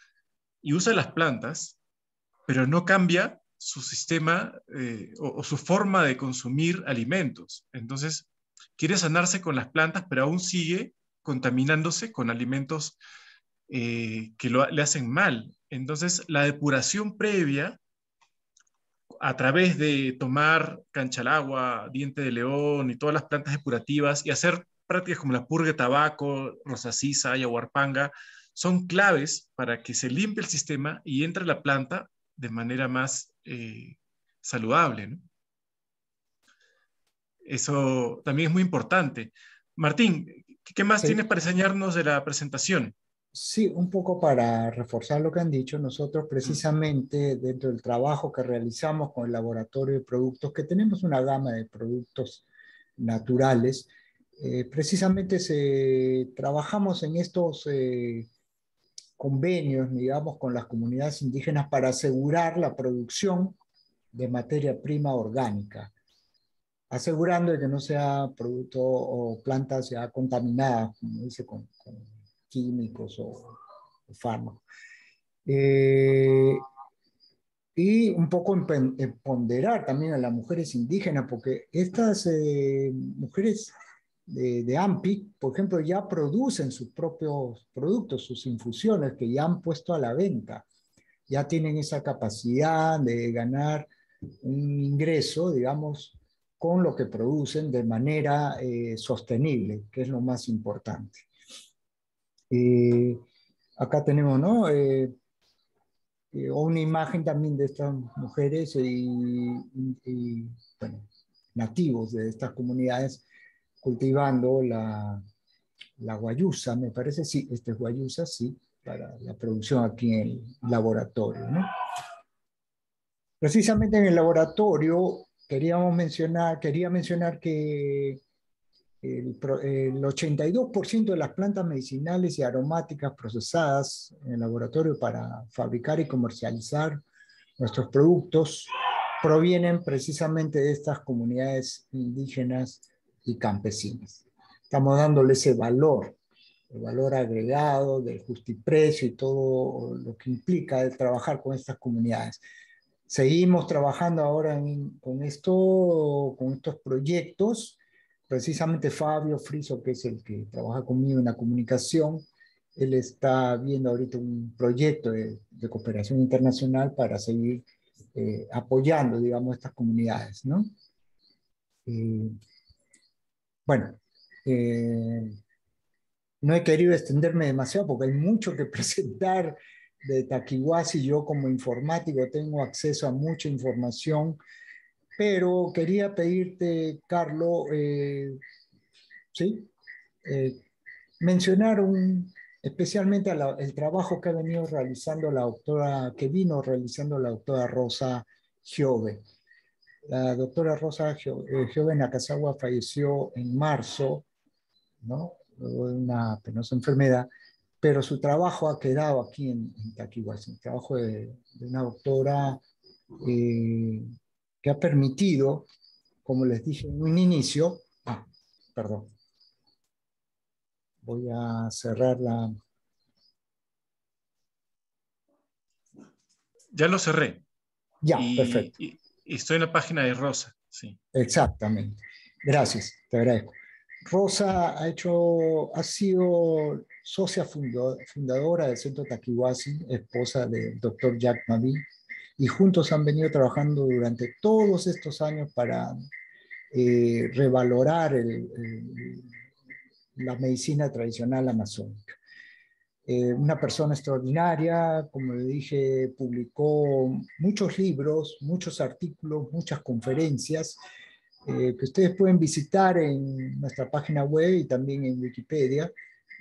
y usa las plantas, pero no cambia su sistema eh, o, su forma de consumir alimentos. Entonces, quiere sanarse con las plantas, pero aún sigue contaminándose con alimentos eh, que le hacen mal. Entonces, la depuración previa, a través de tomar canchalagua, diente de león y todas las plantas depurativas y hacer prácticas como la purga de tabaco, rosacisa, yaguarpanga, son claves para que se limpie el sistema y entre la planta de manera más eh, saludable. Eso también es muy importante. Martín, ¿qué más tienes para enseñarnos de la presentación? Sí, un poco para reforzar lo que han dicho, nosotros precisamente dentro del trabajo que realizamos con el laboratorio de productos, que tenemos una gama de productos naturales, eh, precisamente se, trabajamos en estos eh, convenios, digamos, con las comunidades indígenas para asegurar la producción de materia prima orgánica asegurando de que no sea producto o planta sea contaminada, como dice, con, químicos o, fármacos. Eh, y un poco ponderar también a las mujeres indígenas, porque estas eh, mujeres de, AMPIC, por ejemplo, ya producen sus propios productos, sus infusiones que ya han puesto a la venta. Ya tienen esa capacidad de ganar un ingreso, digamos, con lo que producen de manera eh, sostenible, que es lo más importante. Eh, acá tenemos eh, una imagen también de estas mujeres y, nativos de estas comunidades cultivando la, guayusa, me parece, sí, este es guayusa, sí, para la producción aquí en el laboratorio. Precisamente en el laboratorio quería mencionar que el, el 82% de las plantas medicinales y aromáticas procesadas en el laboratorio para fabricar y comercializar nuestros productos provienen precisamente de estas comunidades indígenas y campesinas. Estamos dándole ese valor, el valor agregado del precio y todo lo que implica el trabajar con estas comunidades. Seguimos trabajando ahora con, esto, con estos proyectos. Precisamente Fabio Friso, que es el que trabaja conmigo en la comunicación, él está viendo ahorita un proyecto de, cooperación internacional para seguir eh, apoyando, digamos, estas comunidades, ¿no? Eh, bueno, eh, no he querido extenderme demasiado porque hay mucho que presentar de Takiwasi, yo como informático tengo acceso a mucha información, pero quería pedirte, Carlos, eh, eh, mencionar especialmente el trabajo que ha venido realizando la doctora, que vino realizando la doctora Rosa Giove. La doctora Rosa eh, Giove Nakazawa falleció en marzo, ¿no? Luego de una penosa enfermedad pero su trabajo ha quedado aquí en, en el trabajo de, una doctora eh, que ha permitido, como les dije en un inicio, ah, perdón, voy a cerrar la... Ya lo cerré. Ya, perfecto. Y, y estoy en la página de Rosa, sí. Exactamente. Gracias, te agradezco. Rosa ha, hecho, ha sido socia fundadora del Centro Takiwasi, esposa del doctor Jack Madi y juntos han venido trabajando durante todos estos años para eh, revalorar la medicina tradicional amazónica. Eh, una persona extraordinaria, como le dije, publicó muchos libros, muchos artículos, muchas conferencias eh, que ustedes pueden visitar en nuestra página web y también en Wikipedia.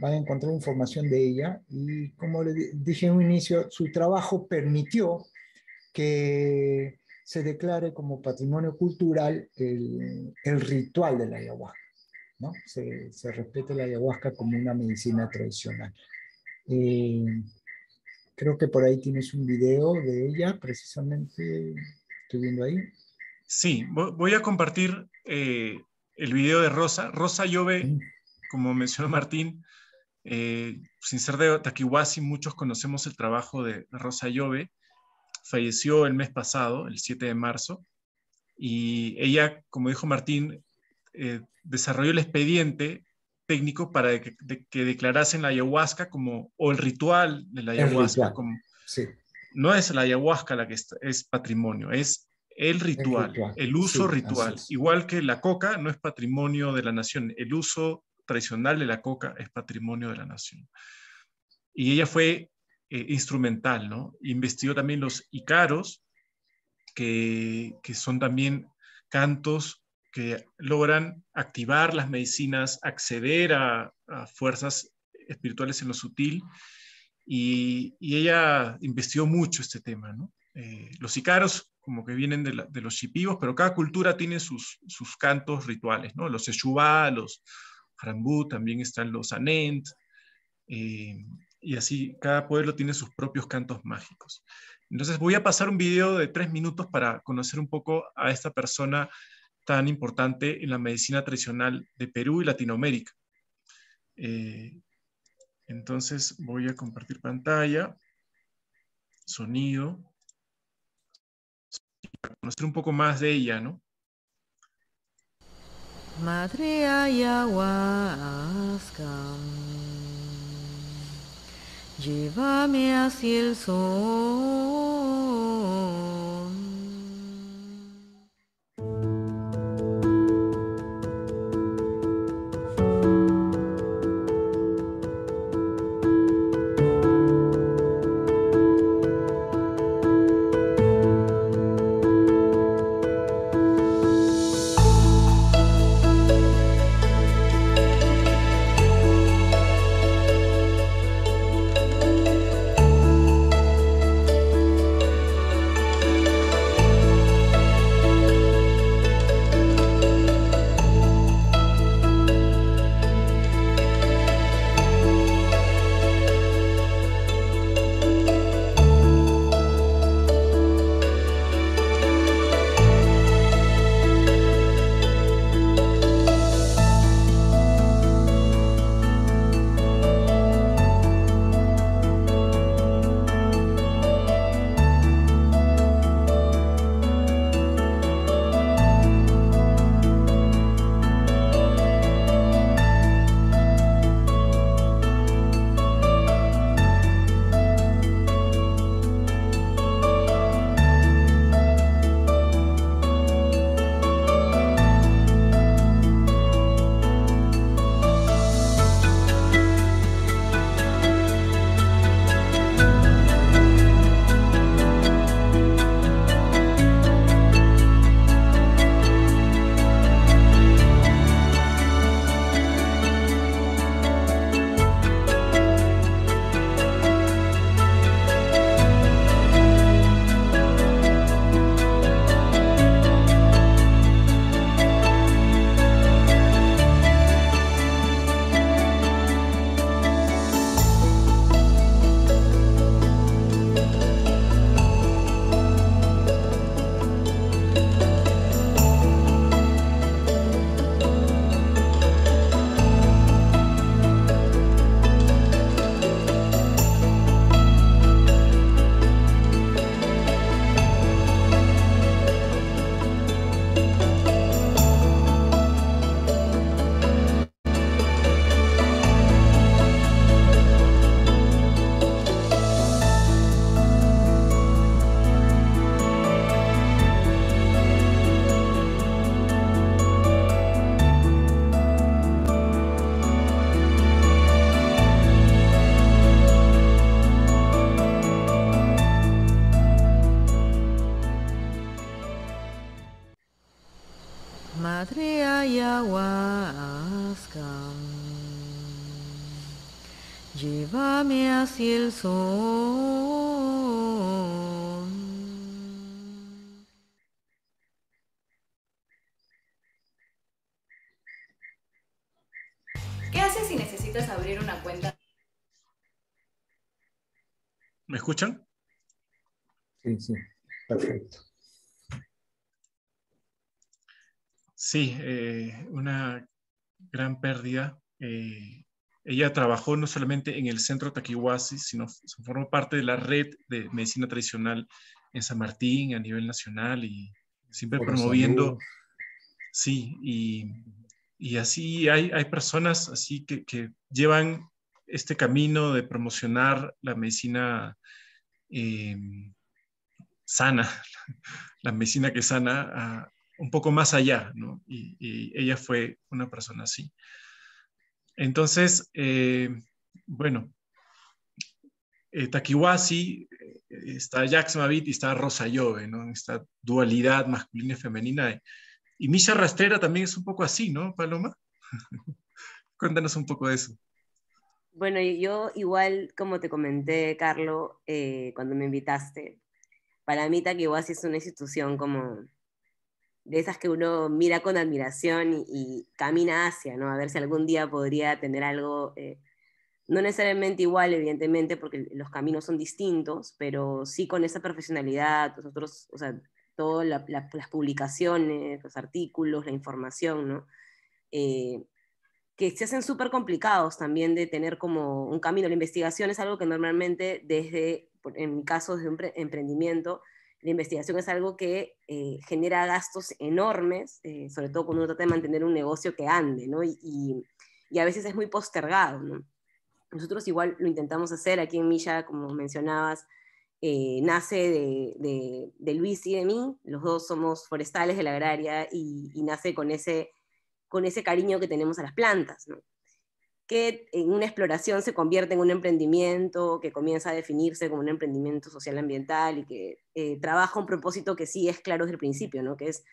Van a encontrar información de ella. Y como les dije en un inicio, su trabajo permitió que se declare como patrimonio cultural el, ritual de la ayahuasca. ¿no? Se, respete la ayahuasca como una medicina tradicional. creo que por ahí tienes un video de ella, precisamente, estoy viendo ahí. Sí, voy a compartir eh, el video de Rosa. Rosa Llove, como mencionó Martín, eh, sin ser de Takiwasi, muchos conocemos el trabajo de Rosa Llove. Falleció el mes pasado, el 7 de marzo, y ella, como dijo Martín, eh, desarrolló el expediente técnico para que, declarasen la ayahuasca como, o el ritual de la ayahuasca como... Sí. No es la ayahuasca la que es patrimonio, es el ritual, el, uso ritual. Igual que la coca no es patrimonio de la nación, el uso tradicional de la coca es patrimonio de la nación. Y ella fue eh, instrumental, ¿no? Investigó también los icaros, que, son también cantos que logran activar las medicinas, acceder a, fuerzas espirituales en lo sutil. Y, ella investigó mucho este tema, ¿no? Eh, los icaros como que vienen de, los chipivos, pero cada cultura tiene sus, cantos rituales, ¿no? Los Echubá, los Harambú, también están los Anent, eh, y así cada pueblo tiene sus propios cantos mágicos. Entonces voy a pasar un video de tres minutos para conocer un poco a esta persona tan importante en la medicina tradicional de Perú y Latinoamérica. Eh, entonces voy a compartir pantalla, sonido conocer un poco más de ella, ¿no? Madre ayahuasca, llévame hacia el sol. el sol. ¿Qué haces si necesitas abrir una cuenta? ¿Me escuchan? Sí, sí, perfecto. Sí, eh, una gran pérdida. Eh, ella trabajó no solamente en el centro Taquihuasi, sino formó parte de la red de medicina tradicional en San Martín a nivel nacional y siempre promoviendo. Sí, y, así hay, personas así que, llevan este camino de promocionar la medicina em, sana, la medicina que sana, ah, un poco más allá, ¿no? y ella fue una persona así. Entonces, eh, bueno, eh, Takiwasi, eh, está Mavit y está Rosa Yove, ¿no? Esta dualidad masculina y femenina. Y Misha Rastrera también es un poco así, ¿no, Paloma? Cuéntanos un poco de eso. Bueno, yo igual, como te comenté, Carlo, eh, cuando me invitaste, para mí Takiwasi es una institución como de esas que uno mira con admiración y, camina hacia, ¿no? A ver si algún día podría tener algo, eh, no necesariamente igual, evidentemente, porque los caminos son distintos, pero sí con esa profesionalidad, nosotros, o todas las publicaciones, los artículos, la información, eh, que se hacen súper complicados también de tener como un camino. La investigación es algo que normalmente desde, en mi caso, desde un emprendimiento, la investigación es algo que eh, genera gastos enormes, eh, sobre todo cuando uno trata de mantener un negocio que ande, ¿no? Y, a veces es muy postergado, ¿no? Nosotros igual lo intentamos hacer aquí en Milla, como mencionabas, eh, nace de, Luis y de mí, los dos somos forestales de la agraria y, nace con ese, con ese cariño que tenemos a las plantas, ¿no? que en una exploración se convierte en un emprendimiento, que comienza a definirse como un emprendimiento social ambiental y que eh, trabaja un propósito que sí es claro desde el principio, ¿no? que es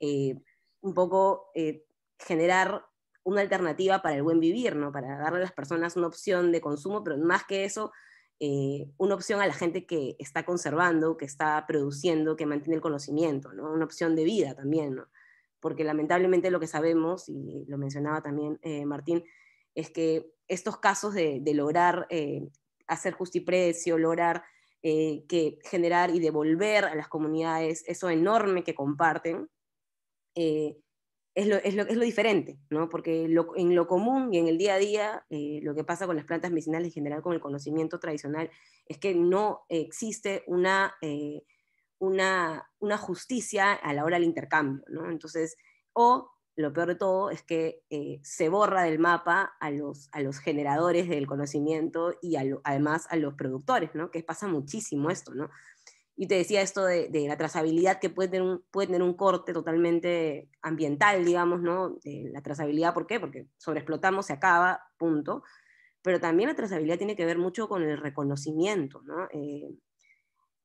eh, un poco eh, generar una alternativa para el buen vivir, para darle a las personas una opción de consumo, pero más que eso, una opción a la gente que está conservando, que está produciendo, que mantiene el conocimiento, una opción de vida también, porque lamentablemente lo que sabemos, y lo mencionaba también Martín, es que estos casos de, lograr eh, hacer justiprecio, lograr eh, que generar y devolver a las comunidades eso enorme que comparten, eh, es, lo, es, es, lo, diferente, ¿no? porque en lo común y en el día a día, lo que pasa con las plantas medicinales en general con el conocimiento tradicional es que no existe una, una, una justicia a la hora del intercambio. ¿no? Entonces, o lo peor de todo es que eh, se borra del mapa a los, a los generadores del conocimiento y además a los productores, Que pasa muchísimo esto, ¿no? Y te decía esto de, la trazabilidad que puede tener, un, puede tener un corte totalmente ambiental, digamos, ¿no? Eh, la trazabilidad, ¿por qué? Porque sobreexplotamos, se acaba, punto. Pero también la trazabilidad tiene que ver mucho con el reconocimiento, eh,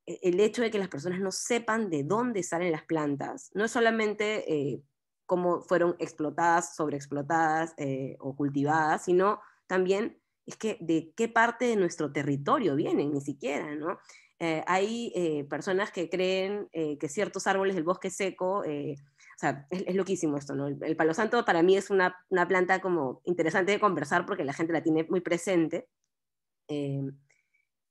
e, el hecho de que las personas no sepan de dónde salen las plantas, no es solamente cómo fueron explotadas, sobreexplotadas eh, o cultivadas, sino también es que de qué parte de nuestro territorio vienen, ni siquiera, ¿no? Eh, hay eh, personas que creen que ciertos árboles del bosque seco, o sea, es, loquísimo esto, ¿no? El, palo santo para mí es una, una, planta como interesante de conversar porque la gente la tiene muy presente,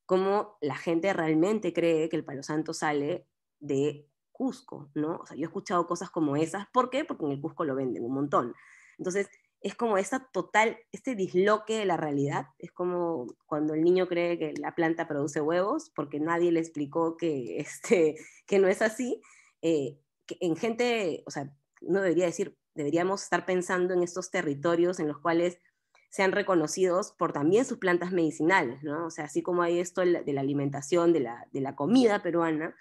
cómo la gente realmente cree que el palo santo sale de Cusco, ¿no? O sea, yo he escuchado cosas como esas, ¿por qué? Porque en el Cusco lo venden un montón. Entonces, es como esta total, este disloque de la realidad, es como cuando el niño cree que la planta produce huevos porque nadie le explicó que, este, que no es así. Eh, en gente, o sea, no debería decir, deberíamos estar pensando en estos territorios en los cuales sean reconocidos por también sus plantas medicinales, ¿no? O sea, así como hay esto de la alimentación, de la comida peruana,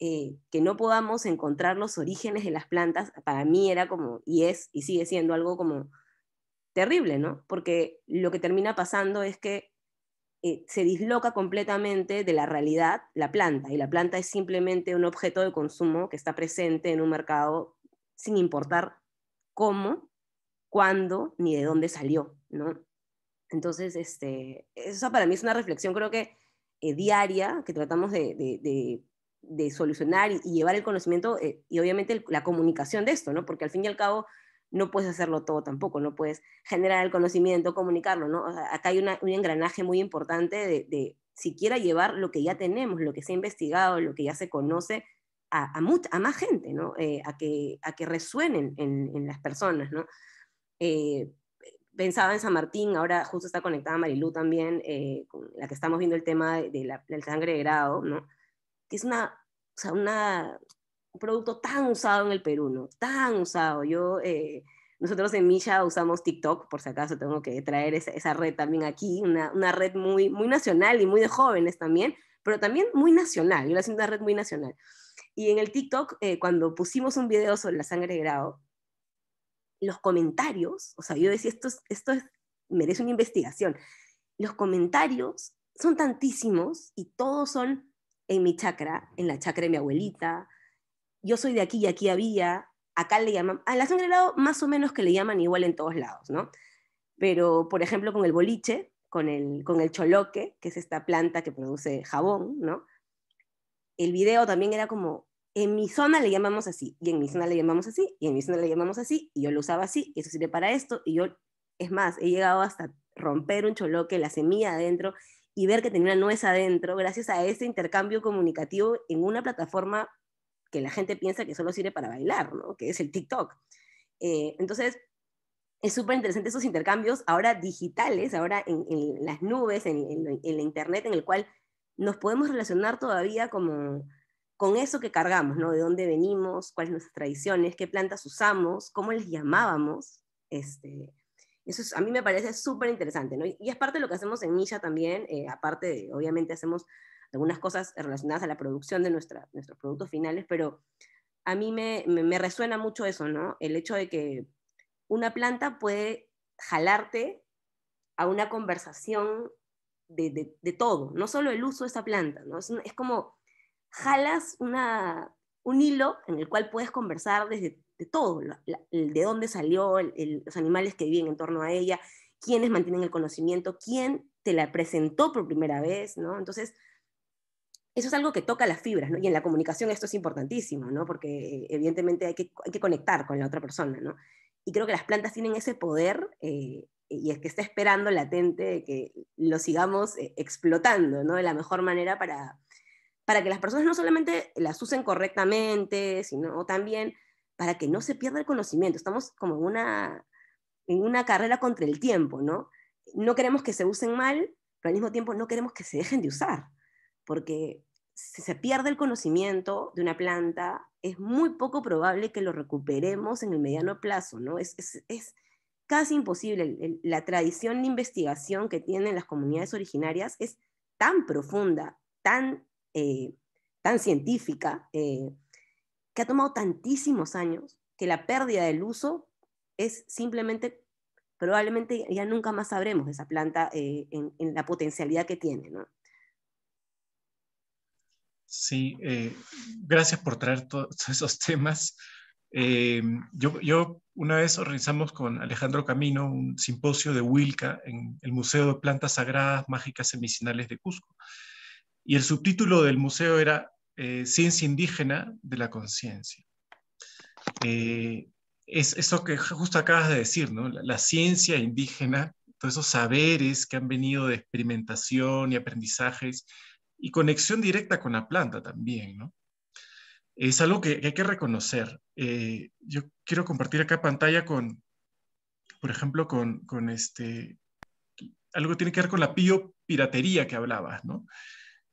eh, que no podamos encontrar los orígenes de las plantas, para mí era como, y es, y sigue siendo algo como terrible, ¿no? Porque lo que termina pasando es que eh, se disloca completamente de la realidad la planta, y la planta es simplemente un objeto de consumo que está presente en un mercado sin importar cómo, cuándo, ni de dónde salió, ¿no? Entonces, este, eso para mí es una reflexión, creo que eh, diaria, que tratamos de de solucionar y, llevar el conocimiento eh, y obviamente la comunicación de esto, ¿no? Porque al fin y al cabo no puedes hacerlo todo tampoco, no puedes generar el conocimiento, comunicarlo, ¿no? acá hay un engranaje muy importante de, siquiera llevar lo que ya tenemos, lo que se ha investigado, lo que ya se conoce a, a, más gente, ¿no? Eh, a, que, a que resuenen en, las personas, ¿no? Eh, pensaba en San Martín, ahora justo está conectada Marilú también, con la que estamos viendo el tema de la, sangre de grado, ¿no? es una, o sea, una, un producto tan usado en el Perú, ¿no? Tan usado. Yo, eh, nosotros en Misha usamos TikTok, por si acaso tengo que traer esa, esa red también aquí, una, una, red muy, muy nacional y muy de jóvenes también, pero también muy nacional. Yo la siento una red muy nacional. Y en el TikTok, eh, cuando pusimos un video sobre la sangre de grado, los comentarios, o sea, yo decía, esto, esto es, merece una investigación. Los comentarios son tantísimos y todos son en mi chacra, en la chacra de mi abuelita. Yo soy de aquí y aquí había. Acá le llaman, a la sangre grado más o menos que le llaman igual en todos lados, ¿no? Pero, por ejemplo, con el boliche, con el, con el choloque, que es esta planta que produce jabón, ¿no? El video también era como, en mi zona le llamamos así, y en mi zona le llamamos así, y en mi zona le llamamos así, y yo lo usaba así, y eso sirve para esto, y yo, es más, he llegado hasta romper un choloque, la semilla adentro, y ver que tenía una nuez adentro gracias a ese intercambio comunicativo en una plataforma que la gente piensa que solo sirve para bailar, ¿no? que es el TikTok. Eh, entonces, es súper interesante esos intercambios ahora digitales, ahora en, las nubes, en, la internet, en el cual nos podemos relacionar todavía como con eso que cargamos, ¿no? De dónde venimos, cuáles son nuestras tradiciones, qué plantas usamos, cómo les llamábamos, este, eso a mí me parece súper interesante, ¿no? Y es parte de lo que hacemos en Milla también, eh, aparte de, obviamente, hacemos algunas cosas relacionadas a la producción de nuestros productos finales, pero a mí me, resuena mucho eso, ¿no? El hecho de que una planta puede jalarte a una conversación de, todo, no solo el uso de esa planta, ¿no? Es, como jalas una, un hilo en el cual puedes conversar desde de todo, de dónde salió, los animales que viven en torno a ella, quiénes mantienen el conocimiento, quién te la presentó por primera vez, ¿no? Entonces, eso es algo que toca las fibras, ¿no? Y en la comunicación esto es importantísimo, ¿no? Porque evidentemente hay que, conectar con la otra persona, ¿no? Y creo que las plantas tienen ese poder eh, y es que está esperando latente que lo sigamos eh, explotando, ¿no? De la mejor manera para, para que las personas no solamente las usen correctamente, sino también para que no se pierda el conocimiento. Estamos como en una, en una carrera contra el tiempo, ¿no? No queremos que se usen mal, pero al mismo tiempo no queremos que se dejen de usar, porque si se pierde el conocimiento de una planta, es muy poco probable que lo recuperemos en el mediano plazo, ¿no? Es, es, casi imposible. La tradición de investigación que tienen las comunidades originarias es tan profunda, tan, eh, tan científica, eh, que ha tomado tantísimos años que la pérdida del uso es simplemente, probablemente ya nunca más sabremos de esa planta eh, en, la potencialidad que tiene. ¿no? Sí, eh, gracias por traer todos esos temas. Eh, yo, yo, una vez organizamos con Alejandro Camino un simposio de Wilca en el Museo de Plantas Sagradas Mágicas y Medicinales de Cusco. Y el subtítulo del museo era eh, ciencia indígena de la conciencia. Eh, es eso que justo acabas de decir, ¿no? La, ciencia indígena, todos esos saberes que han venido de experimentación y aprendizajes y conexión directa con la planta también, ¿no? Es algo que, hay que reconocer. Eh, yo quiero compartir acá pantalla con, por ejemplo, con, con este, algo que tiene que ver con la piratería que hablabas, ¿no?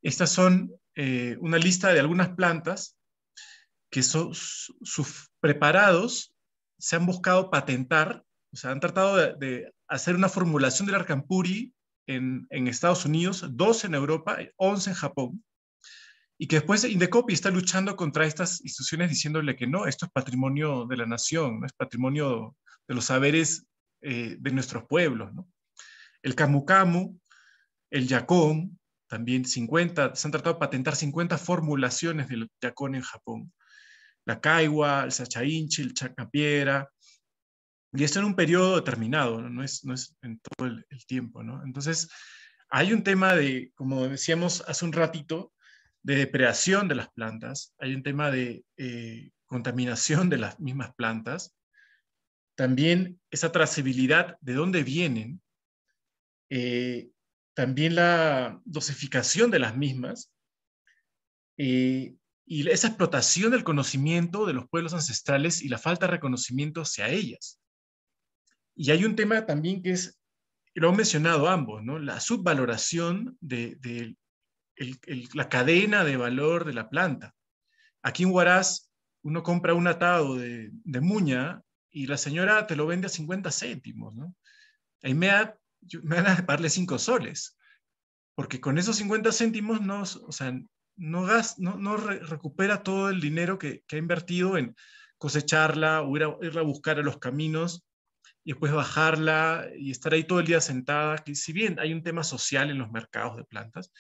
Estas son eh, una lista de algunas plantas que son, sus preparados se han buscado patentar, o sea, han tratado de, hacer una formulación del arcampuri en, Estados Unidos, dos en Europa, 11 en Japón, y que después Indecopi está luchando contra estas instituciones diciéndole que no, esto es patrimonio de la nación, ¿no? es patrimonio de los saberes eh, de nuestros pueblos. ¿no? El camu el yacón, también 50, se han tratado de patentar 50 formulaciones del yacón en Japón. La Kaiwa, el sachainchi, el chacapiera. Y esto en un periodo determinado, no, es, no es, en todo el, tiempo. ¿no? Entonces, hay un tema de, como decíamos hace un ratito, de depredación de las plantas, hay un tema de eh, contaminación de las mismas plantas, también esa trazabilidad de dónde vienen, eh, también la dosificación de las mismas eh, y esa explotación del conocimiento de los pueblos ancestrales y la falta de reconocimiento hacia ellas. Y hay un tema también que es, lo han mencionado ambos, la subvaloración de, la cadena de valor de la planta. Aquí en Huaraz uno compra un atado de, muña y la señora te lo vende a 50 céntimos. ¿no? Aimea me van a darle cinco soles, porque con esos 50 céntimos no, o sea, no, gas, no, recupera todo el dinero que, que, ha invertido en cosecharla o ir a, irla a buscar a los caminos y después bajarla y estar ahí todo el día sentada, que si bien hay un tema social en los mercados de plantas,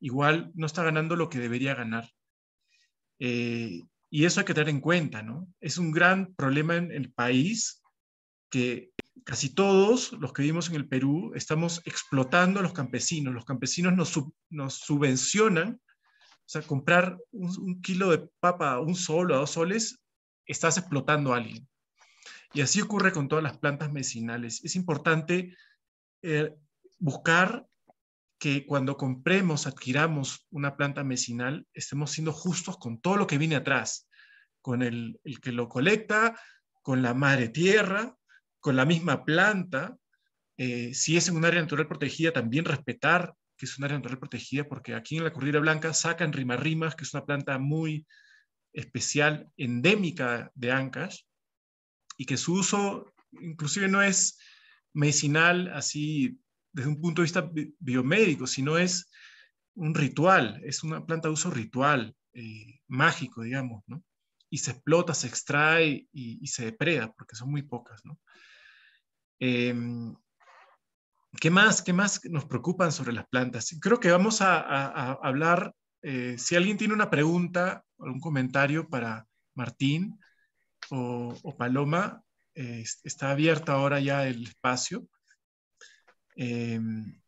igual no está ganando lo que debería ganar. Eh, y eso hay que tener en cuenta, ¿no? Es un gran problema en el país que casi todos los que vivimos en el Perú estamos explotando a los campesinos. Los campesinos nos, subvencionan. O sea, comprar un, kilo de papa a un solo, a dos soles, estás explotando a alguien. Y así ocurre con todas las plantas medicinales. Es importante eh, buscar que cuando compremos, adquiramos una planta medicinal, estemos siendo justos con todo lo que viene atrás, con el, el que lo colecta, con la madre tierra, con la misma planta, eh, si es en un área natural protegida, también respetar que es un área natural protegida, porque aquí en la Cordillera Blanca sacan rimarrimas, que es una planta muy especial, endémica de Ancash, y que su uso inclusive no es medicinal así desde un punto de vista biomédico, sino es un ritual, es una planta de uso ritual, eh, mágico, digamos, ¿no? Y se explota, se extrae y, y, se depreda, porque son muy pocas, ¿no? Em, ¿Qué más, ¿Qué más nos preocupan sobre las plantas? Creo que vamos a, hablar, eh, si alguien tiene una pregunta, o algún comentario para Martín o, Paloma, eh, está abierta ahora ya el espacio. Em,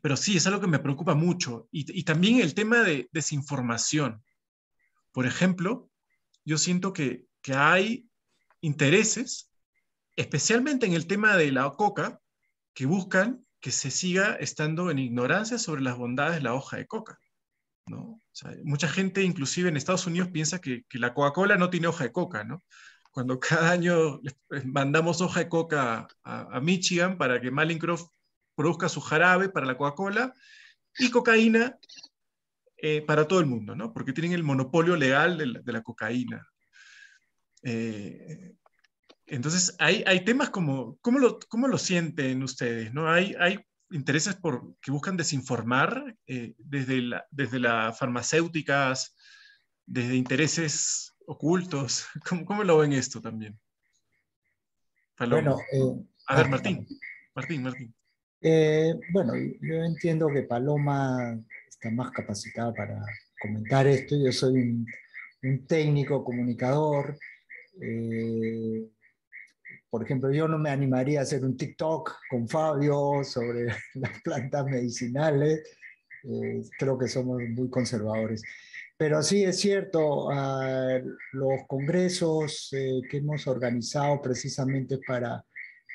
pero sí, es algo que me preocupa mucho. Y, también el tema de desinformación. Por ejemplo, yo siento que, que hay intereses especialmente en el tema de la coca, que buscan que se siga estando en ignorancia sobre las bondades de la hoja de coca. ¿no? mucha gente, inclusive en Estados Unidos, piensa que, que la Coca-Cola no tiene hoja de coca, ¿no? Cuando cada año mandamos hoja de coca a, Michigan para que Malincroft produzca su jarabe para la Coca-Cola y cocaína eh, para todo el mundo, ¿no? Porque tienen el monopolio legal de la, cocaína. Eh, entonces, hay, temas como, ¿cómo lo, lo sienten ustedes? ¿no? Hay, hay intereses por, que buscan desinformar eh, desde, la, desde las farmacéuticas, desde intereses ocultos. ¿Cómo, lo ven esto también? Bueno, eh, a ver, ah, ah. Martín. Martín, Martín. Eh, bueno, yo entiendo que Paloma está más capacitada para comentar esto. Yo soy un, técnico comunicador por ejemplo, yo no me animaría a hacer un TikTok con Fabio sobre las plantas medicinales. Eh, creo que somos muy conservadores. Pero sí es cierto, los congresos eh, que hemos organizado precisamente para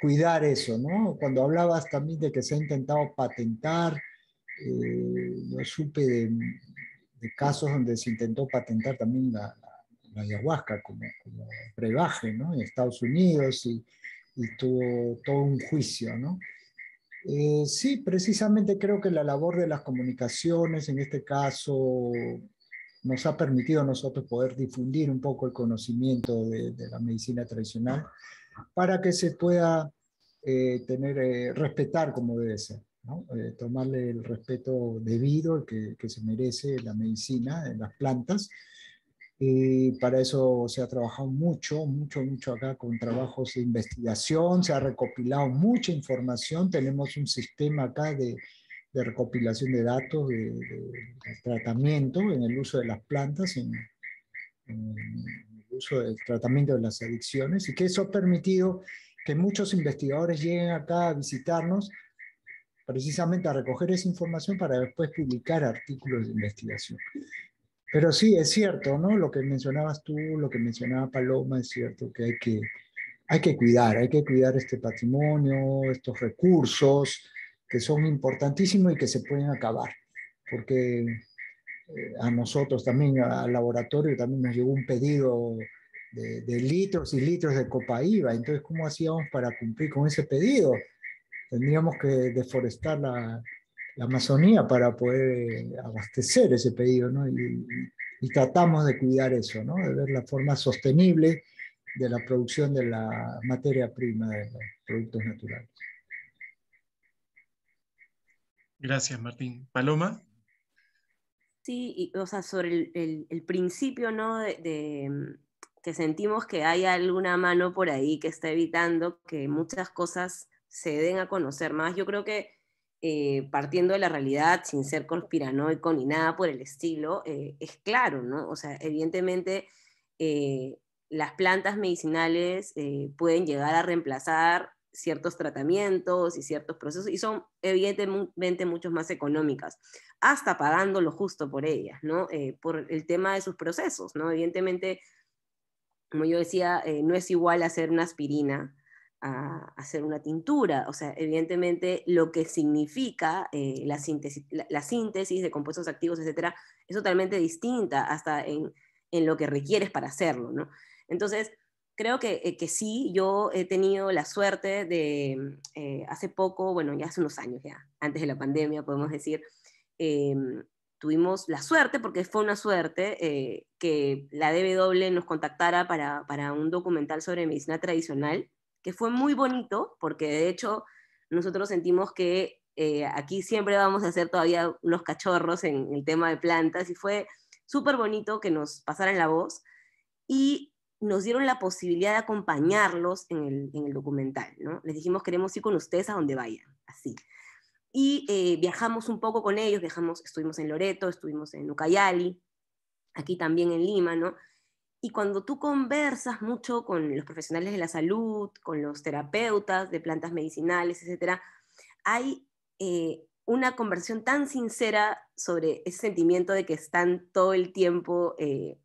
cuidar eso, ¿no? Cuando hablabas también de que se ha intentado patentar, eh, yo supe de casos donde se intentó patentar también la, la ayahuasca como, prebaje ¿no? en Estados Unidos y, tuvo todo un juicio. ¿no? Eh, sí, precisamente creo que la labor de las comunicaciones, en este caso, nos ha permitido a nosotros poder difundir un poco el conocimiento de, la medicina tradicional para que se pueda eh, tener, eh, respetar como debe ser. ¿no? tomarle el respeto debido que, que, se merece la medicina, las plantas, y para eso se ha trabajado mucho, mucho, mucho acá con trabajos de investigación, se ha recopilado mucha información, tenemos un sistema acá de, recopilación de datos, de, tratamiento en el uso de las plantas, en el uso del tratamiento de las adicciones, y que eso ha permitido que muchos investigadores lleguen acá a visitarnos precisamente a recoger esa información para después publicar artículos de investigación. Pero sí, es cierto, ¿no? Lo que mencionabas tú, lo que mencionaba Paloma, es cierto que hay que, hay que cuidar, hay que cuidar este patrimonio, estos recursos que son importantísimos y que se pueden acabar, porque eh, a nosotros también, al laboratorio, también nos llegó un pedido de, de litros y litros de copa IVA, entonces, ¿cómo hacíamos para cumplir con ese pedido? Tendríamos que deforestar la, la Amazonía para poder eh, abastecer ese pedido, ¿no? Y, tratamos de cuidar eso, ¿no? De ver la forma sostenible de la producción de la materia prima de los productos naturales. Gracias, Martín. Paloma. Sí, y, o sea, sobre el, principio, ¿no? de, que sentimos que hay alguna mano por ahí que está evitando que muchas cosas se den a conocer más. Yo creo que eh, partiendo de la realidad, sin ser conspiranoico ni nada por el estilo, eh, es claro, ¿no? O sea, evidentemente eh, las plantas medicinales pueden llegar a reemplazar ciertos tratamientos y ciertos procesos y son evidentemente muchos más económicas, hasta pagando lo justo por ellas, ¿no? por el tema de sus procesos, ¿no? Evidentemente, como yo decía, no es igual hacer una aspirina a hacer una tintura. O sea, evidentemente lo que significa eh, la, síntesis, de compuestos activos, etcétera, es totalmente distinta hasta en, lo que requieres para hacerlo, ¿no? Entonces, creo que, eh, que, sí, yo he tenido la suerte de eh, hace poco, bueno, ya hace unos años ya, antes de la pandemia, podemos decir, em, tuvimos la suerte, porque fue una suerte, que la DW nos contactara para, para, un documental sobre medicina tradicional que fue muy bonito, porque de hecho nosotros sentimos que eh, aquí siempre vamos a ser todavía unos cachorros en el tema de plantas y fue súper bonito que nos pasaran la voz y nos dieron la posibilidad de acompañarlos en el, documental, ¿no? Les dijimos, queremos ir con ustedes a donde vayan, así. Y eh, viajamos un poco con ellos, viajamos, estuvimos en Loreto, estuvimos en Ucayali, aquí también en Lima, ¿no? Y cuando tú conversas mucho con los profesionales de la salud, con los terapeutas de plantas medicinales, etc., hay eh, una conversación tan sincera sobre ese sentimiento de que están todo el tiempo, eh,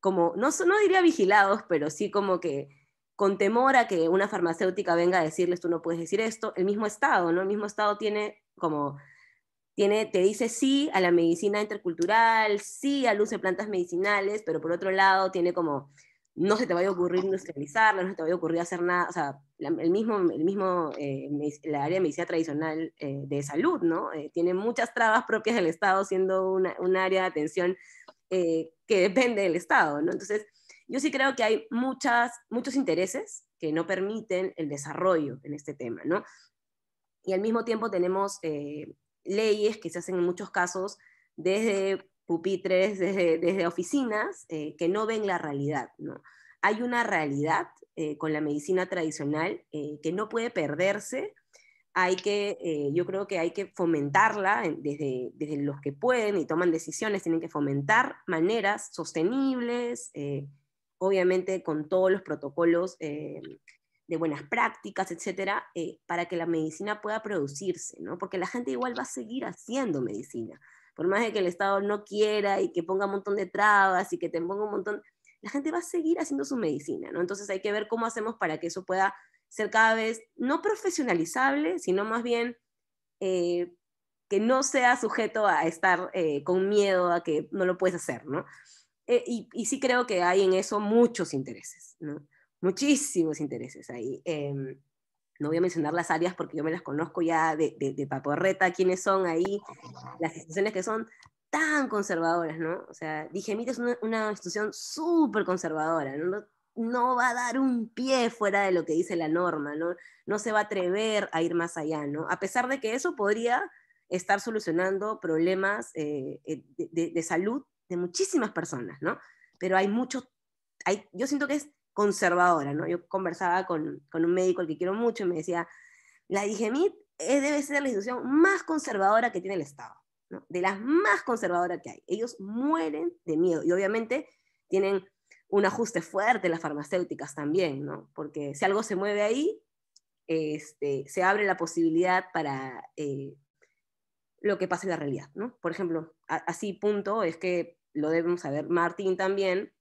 como, no, no diría vigilados, pero sí como que con temor a que una farmacéutica venga a decirles, tú no puedes decir esto, el mismo Estado, ¿no? El mismo Estado tiene como tiene, te dice sí a la medicina intercultural, sí a uso de plantas medicinales, pero por otro lado tiene como, no se te vaya a ocurrir industrializarla, no se te vaya a ocurrir hacer nada, o sea, el mismo, el mismo eh, la área de medicina tradicional eh, de salud, ¿no? Eh, tiene muchas trabas propias del Estado, siendo un área de atención que depende del Estado, ¿no? Entonces, yo sí creo que hay muchas, muchos intereses que no permiten el desarrollo en este tema, ¿no? Y al mismo tiempo tenemos leyes que se hacen en muchos casos desde pupitres, desde, oficinas, eh, que no ven la realidad. ¿no? Hay una realidad eh, con la medicina tradicional eh, que no puede perderse. Hay que, yo creo que hay que fomentarla desde, desde los que pueden y toman decisiones, tienen que fomentar maneras sostenibles, obviamente con todos los protocolos de buenas prácticas, etcétera, eh, para que la medicina pueda producirse, ¿no? Porque la gente igual va a seguir haciendo medicina, por más de que el Estado no quiera y que ponga un montón de trabas y que te ponga un montón, la gente va a seguir haciendo su medicina, ¿no? Entonces hay que ver cómo hacemos para que eso pueda ser cada vez no profesionalizable, sino más bien eh, que no sea sujeto a estar eh, con miedo a que no lo puedes hacer, ¿no? y, y, sí creo que hay en eso muchos intereses, ¿no? muchísimos intereses ahí. Em, no voy a mencionar las áreas porque yo me las conozco ya de, de, de, paporreta, quiénes son ahí, las instituciones que son tan conservadoras, ¿no? O sea, "Mit es una, institución súper conservadora, ¿no? no va a dar un pie fuera de lo que dice la norma, ¿no? no se va a atrever a ir más allá, ¿no? A pesar de que eso podría estar solucionando problemas eh, eh, de, salud de muchísimas personas, ¿no? Pero hay muchos, hay, yo siento que es conservadora, ¿no? Yo conversaba con, un médico al que quiero mucho y me decía, la DIGEMIT debe ser la institución más conservadora que tiene el Estado, ¿no? de las más conservadoras que hay. Ellos mueren de miedo y obviamente tienen un ajuste fuerte las farmacéuticas también, ¿no? porque si algo se mueve ahí, este, se abre la posibilidad para eh, lo que pasa en la realidad. ¿no? Por ejemplo, así punto es que lo debemos saber Martín también.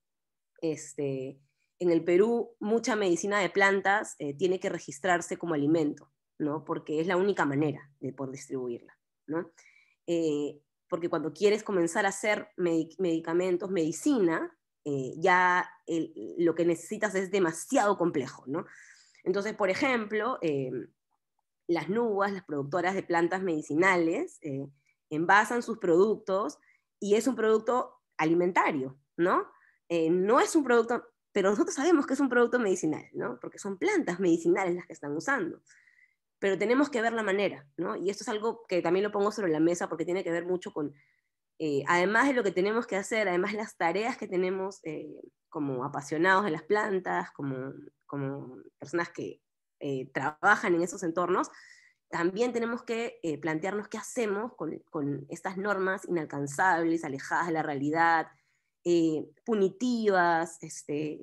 Este, en el Perú mucha medicina de plantas eh, tiene que registrarse como alimento, ¿no? Porque es la única manera de poder distribuirla, ¿no? Eh, porque cuando quieres comenzar a hacer medicamentos, medicina, eh, ya lo que necesitas es demasiado complejo, ¿no? Entonces, por ejemplo, las nubas, las productoras de plantas medicinales, envasan sus productos y es un producto alimentario, ¿no? no es un producto pero nosotros sabemos que es un producto medicinal, ¿no? Porque son plantas medicinales las que están usando. Pero tenemos que ver la manera, ¿no? Y esto es algo que también lo pongo sobre la mesa porque tiene que ver mucho con, eh, además de lo que tenemos que hacer, además las tareas que tenemos eh, como apasionados de las plantas, como, como personas que eh, trabajan en esos entornos, también tenemos que plantearnos qué hacemos con, con estas normas inalcanzables, alejadas de la realidad, eh, punitivas, este,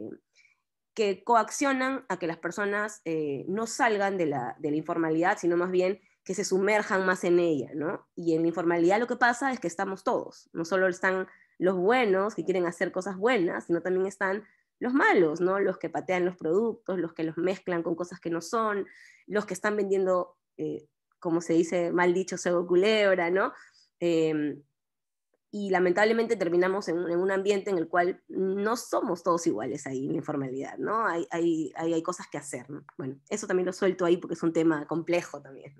que coaccionan a que las personas eh, no salgan de la, informalidad, sino más bien que se sumerjan más en ella, Y en la informalidad lo que pasa es que estamos todos, no solo están los buenos que quieren hacer cosas buenas, sino también están los malos, Los que patean los productos, los que los mezclan con cosas que no son, los que están vendiendo, eh, como se dice, mal dicho, cebo culebra, ¿no? Em, y lamentablemente terminamos en, un ambiente en el cual no somos todos iguales ahí en informalidad, ¿no? Hay, hay, cosas que hacer. ¿no? Bueno, eso también lo suelto ahí porque es un tema complejo también.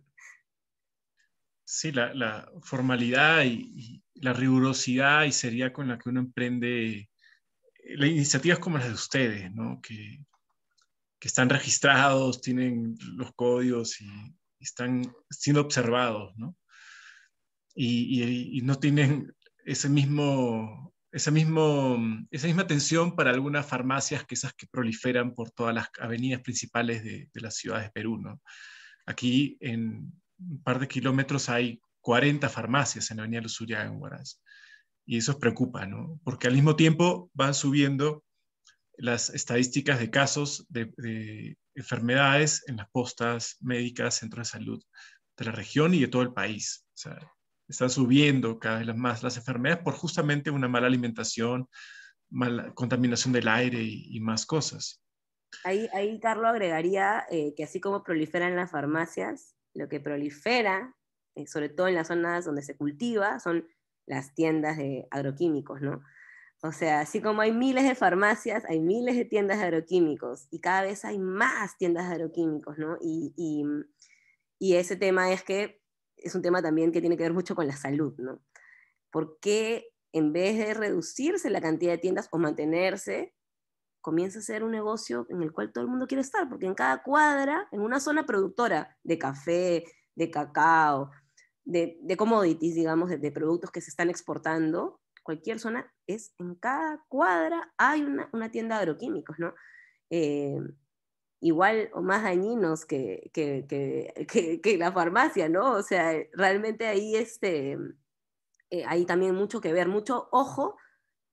Sí, la, formalidad y, la rigurosidad y sería con la que uno emprende eh, las iniciativas como las de ustedes, ¿no? Que, están registrados, tienen los códigos y, están siendo observados, ¿no? y no tienen ese mismo, esa, mismo, esa misma atención para algunas farmacias que esas que proliferan por todas las avenidas principales de, las ciudades de Perú. ¿no? Aquí en un par de kilómetros hay 40 farmacias en la avenida Luzuriaga en Huaraz. Y eso preocupa, ¿no? porque al mismo tiempo van subiendo las estadísticas de casos de, enfermedades en las postas médicas, centros de salud de la región y de todo el país. O están subiendo cada vez más las enfermedades por justamente una mala alimentación, mala contaminación del aire y, más cosas. Ahí, ahí Carlos agregaría eh, que así como proliferan las farmacias, lo que prolifera, eh, sobre todo en las zonas donde se cultiva, son las tiendas de agroquímicos, ¿no? O sea, así como hay miles de farmacias, hay miles de tiendas de agroquímicos y cada vez hay más tiendas de agroquímicos, ¿no? Y, y ese tema es que es un tema también que tiene que ver mucho con la salud, ¿no? Porque en vez de reducirse la cantidad de tiendas o mantenerse, comienza a ser un negocio en el cual todo el mundo quiere estar? Porque en cada cuadra, en una zona productora de café, de cacao, de, commodities, digamos, de, productos que se están exportando, cualquier zona, es en cada cuadra hay una, una tienda de agroquímicos, ¿no? Eh, igual o más dañinos que, que, que, la farmacia, ¿no? O sea, eh, realmente ahí este, eh, hay también mucho que ver, mucho ojo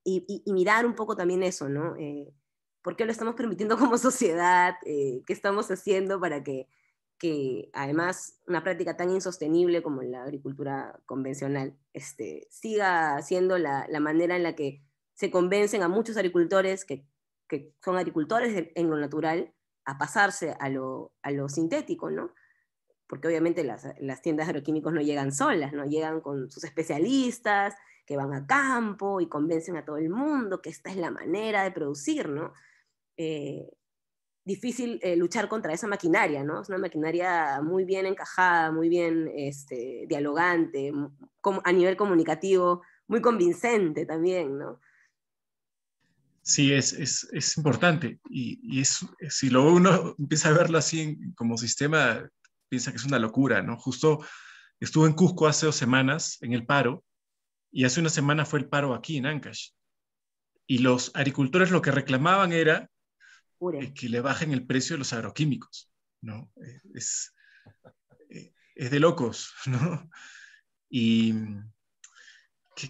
y, mirar un poco también eso, ¿no? Eh, ¿Por qué lo estamos permitiendo como sociedad? ¿Qué estamos haciendo para que, que además una práctica tan insostenible como la agricultura convencional este, siga siendo la, la manera en la que se convencen a muchos agricultores que, que son agricultores en lo natural a pasarse a lo, sintético, ¿no? Porque obviamente las, las, tiendas agroquímicos no llegan solas, ¿no? Llegan con sus especialistas que van a campo y convencen a todo el mundo que esta es la manera de producir, ¿no? Eh, difícil eh, luchar contra esa maquinaria, ¿no? Es una maquinaria muy bien encajada, muy bien este, dialogante, a nivel comunicativo, muy convincente también, ¿no? sí es, importante. Y, es, si luego uno empieza a verlo así como sistema, piensa que es una locura, ¿no? Justo estuve en Cusco hace dos semanas en el paro y hace una semana fue el paro aquí en Ancash. Y los agricultores lo que reclamaban era eh, que le bajen el precio de los agroquímicos, ¿no? Eh, eh, es, de locos, ¿no? Y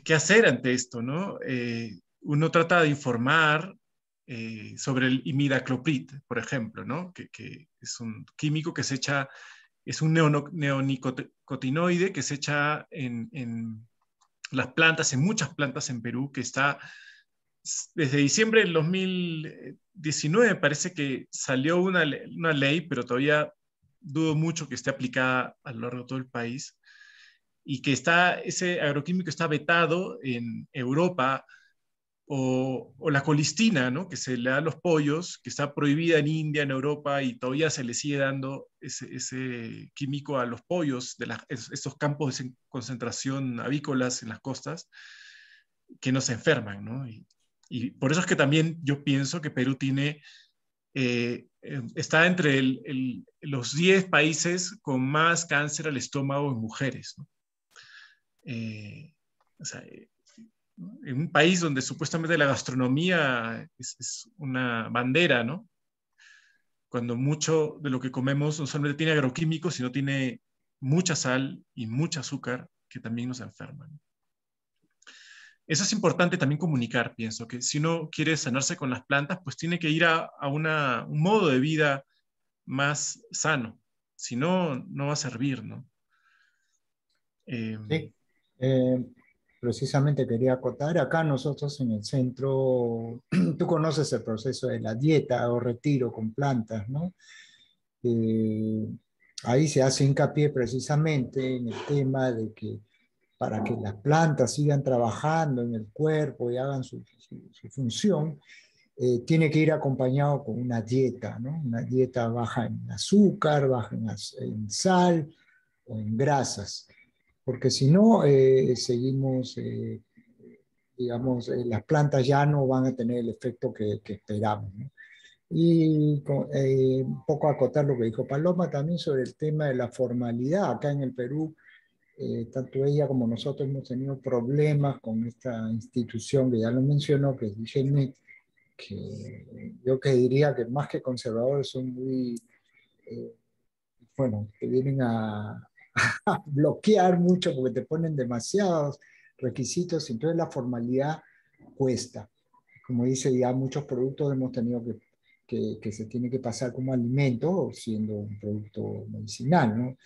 qué, hacer ante esto, ¿no? uno trata de informar eh, sobre el imidacloprid, por ejemplo, que, es un químico que se echa, es un neonicotinoide que se echa en, las plantas, en muchas plantas en Perú, que está desde diciembre del 2019, parece que salió una, ley, pero todavía dudo mucho que esté aplicada a lo largo de todo el país, y que está, ese agroquímico está vetado en Europa, o, la colistina, ¿no? que se le da a los pollos, que está prohibida en India, en Europa, y todavía se le sigue dando ese, químico a los pollos de estos campos de concentración avícolas en las costas, que no se enferman. ¿no? Y, por eso es que también yo pienso que Perú tiene, eh, eh, está entre los 10 países con más cáncer al estómago en mujeres. ¿no? Eh, o sea, en un país donde supuestamente la gastronomía es, una bandera, ¿no? Cuando mucho de lo que comemos no solamente tiene agroquímicos, sino tiene mucha sal y mucha azúcar que también nos enferman. Eso es importante también comunicar, pienso, que si uno quiere sanarse con las plantas, pues tiene que ir a, a una, un modo de vida más sano. Si no, no va a servir, ¿no? sí. Em, eh, precisamente quería acotar, acá nosotros en el centro, tú conoces el proceso de la dieta o retiro con plantas, ¿no? Eh, ahí se hace hincapié precisamente en el tema de que para que las plantas sigan trabajando en el cuerpo y hagan su, función, eh, tiene que ir acompañado con una dieta, ¿no? Una dieta baja en azúcar, baja en sal o en grasas porque si no, eh, seguimos, eh, digamos, eh, las plantas ya no van a tener el efecto que, esperamos. Y un poco acotar lo que dijo Paloma también sobre el tema de la formalidad. Acá en el Perú, tanto ella como nosotros hemos tenido problemas con esta institución que ya lo mencionó, que es que yo que diría que más que conservadores son muy, bueno, que vienen a, bloquear mucho porque te ponen demasiados requisitos, y entonces la formalidad cuesta. Como dice, ya muchos productos hemos tenido que, que, se tiene que pasar como alimento, siendo un producto medicinal, ¿no?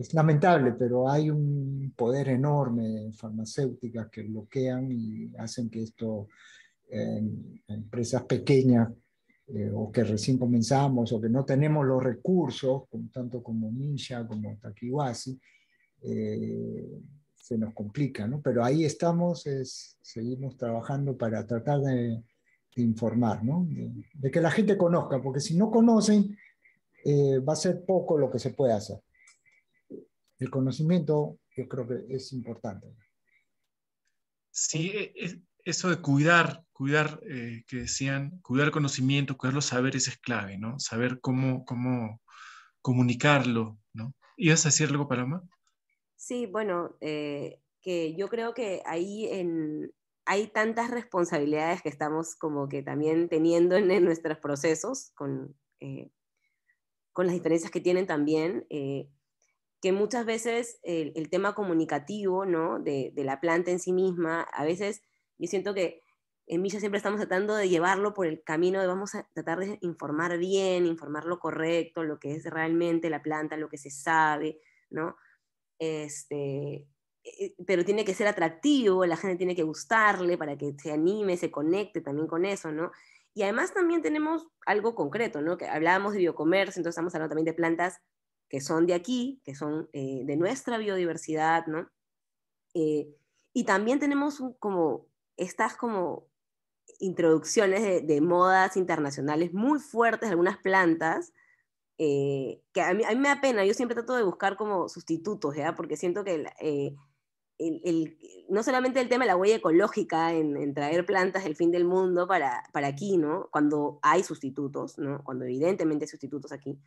Es lamentable, pero hay un poder enorme en farmacéuticas que bloquean y hacen que esto, empresas pequeñas eh, o que recién comenzamos o que no tenemos los recursos, tanto como Ninja como Takiwasi, eh, se nos complica, ¿no? Pero ahí estamos, es, seguimos trabajando para tratar de, informar, ¿no? De, que la gente conozca, porque si no conocen, eh, va a ser poco lo que se puede hacer. El conocimiento yo creo que es importante. Sí, eso de cuidar, cuidar, eh, que decían, cuidar conocimiento, cuidar los saberes es clave, ¿no? Saber cómo, cómo comunicarlo, ¿no? ¿Ibas a decir algo, Paloma? Sí, bueno, eh, que yo creo que ahí hay tantas responsabilidades que estamos como que también teniendo en, nuestros procesos, con, eh, con las diferencias que tienen también, que muchas veces el, tema comunicativo ¿no? de la planta en sí misma, a veces yo siento que en Misha siempre estamos tratando de llevarlo por el camino de vamos a tratar de informar bien, informar lo correcto, lo que es realmente la planta, lo que se sabe, ¿no? Este, eh, pero tiene que ser atractivo, la gente tiene que gustarle para que se anime, se conecte también con eso, ¿no? Y además también tenemos algo concreto, ¿no? Que hablábamos de biocomercio, entonces estamos hablando también de plantas que son de aquí, que son eh, de nuestra biodiversidad, ¿no? Eh, y también tenemos como estas como introducciones de, modas internacionales muy fuertes algunas plantas, eh, que a mí, me da pena, yo siempre trato de buscar como sustitutos, ¿ya? porque siento que eh, el, no solamente el tema de la huella ecológica en, traer plantas del fin del mundo para, para, aquí, ¿no? cuando hay sustitutos, ¿no? cuando evidentemente hay sustitutos aquí,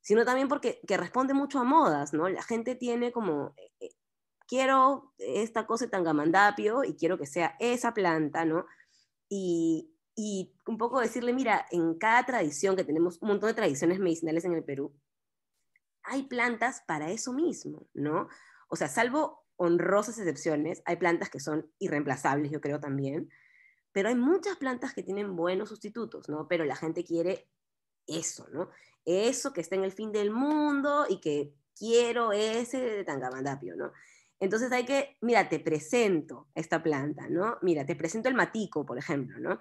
sino también porque que responde mucho a modas, ¿no? la gente tiene como eh, quiero esta cosa de tangamandapio y quiero que sea esa planta, ¿no? Y, y un poco decirle, mira, en cada tradición, que tenemos un montón de tradiciones medicinales en el Perú, hay plantas para eso mismo, ¿no? O sea, salvo honrosas excepciones, hay plantas que son irreemplazables, yo creo también, pero hay muchas plantas que tienen buenos sustitutos, ¿no? Pero la gente quiere eso, ¿no? Eso que está en el fin del mundo y que quiero ese de tangamandapio, ¿no? Entonces hay que, mira, te presento esta planta, ¿no? Mira, te presento el matico, por ejemplo, ¿no?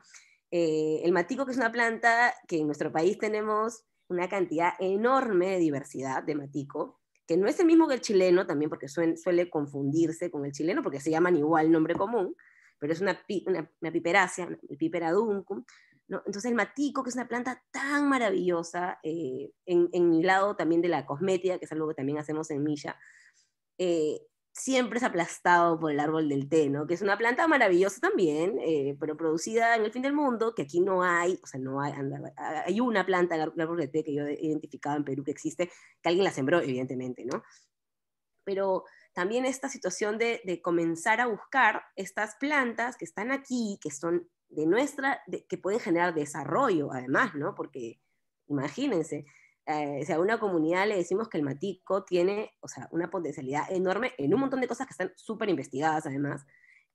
Eh, el matico que es una planta que en nuestro país tenemos una cantidad enorme de diversidad de matico, que no es el mismo que el chileno también, porque suele, confundirse con el chileno, porque se llaman igual nombre común, pero es una, una, piperácea, el piperaduncum, ¿no? Entonces el matico, que es una planta tan maravillosa, eh, en, mi lado también de la cosmética, que es algo que también hacemos en Milla, eh, siempre es aplastado por el árbol del té, ¿no? Que es una planta maravillosa también, eh, pero producida en el fin del mundo, que aquí no hay, o sea, no hay, ah, hay una planta de árbol del té que yo he identificado en Perú que existe, que alguien la sembró, evidentemente, ¿no? Pero también esta situación de, comenzar a buscar estas plantas que están aquí, que son de nuestra, que pueden generar desarrollo, además, ¿no? Porque, imagínense, eh, sea, a una comunidad le decimos que el matico tiene, una potencialidad enorme en un montón de cosas que están súper investigadas además,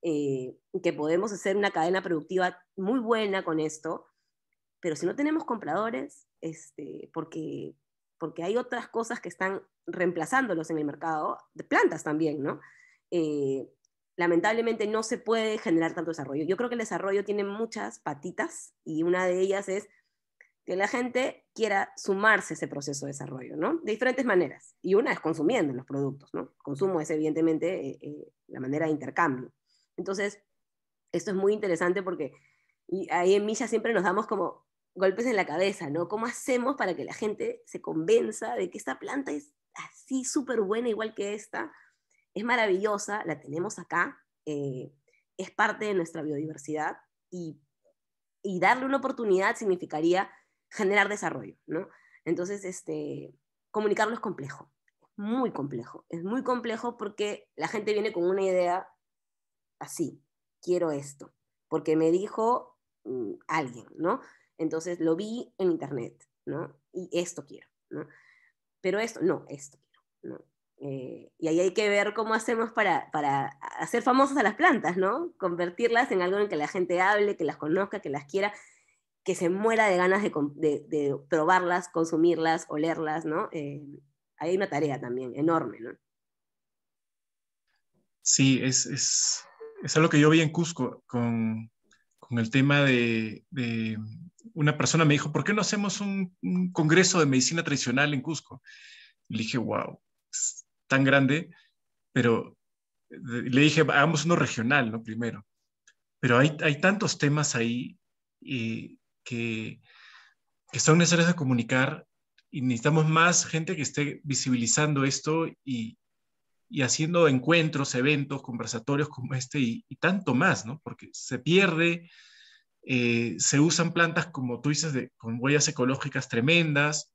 eh, que podemos hacer una cadena productiva muy buena con esto, pero si no tenemos compradores, este, porque, hay otras cosas que están reemplazándolos en el mercado, de plantas también, ¿no? Eh, lamentablemente no se puede generar tanto desarrollo. Yo creo que el desarrollo tiene muchas patitas y una de ellas es que la gente quiera sumarse a ese proceso de desarrollo, ¿no? De diferentes maneras. Y una es consumiendo los productos, ¿no? consumo es evidentemente eh, eh, la manera de intercambio. Entonces, esto es muy interesante porque ahí en Milla siempre nos damos como golpes en la cabeza, ¿no? ¿Cómo hacemos para que la gente se convenza de que esta planta es así súper buena, igual que esta? Es maravillosa, la tenemos acá, eh, es parte de nuestra biodiversidad y darle una oportunidad significaría generar desarrollo, ¿no? Entonces, este, comunicarlo es complejo, muy complejo, es muy complejo porque la gente viene con una idea así, quiero esto, porque me dijo mm, alguien, ¿no? Entonces lo vi en internet, ¿no? Y esto quiero, ¿no? Pero esto, no, esto quiero, eh, y ahí hay que ver cómo hacemos para, para, hacer famosas a las plantas, ¿no? Convertirlas en algo en que la gente hable, que las conozca, que las quiera que se muera de ganas de, probarlas, consumirlas, olerlas, ¿no? Eh, hay una tarea también enorme, ¿no? Sí, es, es, es algo que yo vi en Cusco con, con el tema de, de, Una persona me dijo, ¿por qué no hacemos un, congreso de medicina tradicional en Cusco? le dije, wow, es tan grande, pero eh, le dije, hagamos uno regional, ¿no? Primero. Pero hay, hay tantos temas ahí y que, son necesarias de comunicar y necesitamos más gente que esté visibilizando esto y, y haciendo encuentros, eventos, conversatorios como este y, tanto más, ¿no? Porque se pierde, eh, se usan plantas, como tú dices, de, con huellas ecológicas tremendas,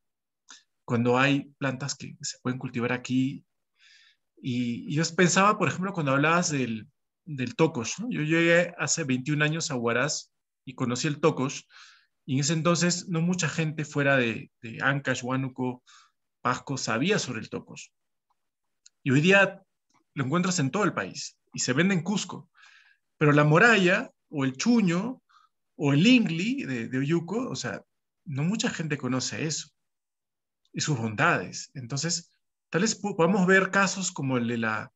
cuando hay plantas que se pueden cultivar aquí. Y, yo pensaba, por ejemplo, cuando hablabas del, del tocos, yo llegué hace 21 años a Huaraz y conocí el tocos, y en ese entonces no mucha gente fuera de, de Ancash, Huánuco, Pasco sabía sobre el tocos. Y hoy día lo encuentras en todo el país y se vende en Cusco. Pero la moralla o el chuño o el ingli de, de Oyuco, o sea, no mucha gente conoce eso y sus bondades. Entonces, tal vez podamos ver casos como el de la,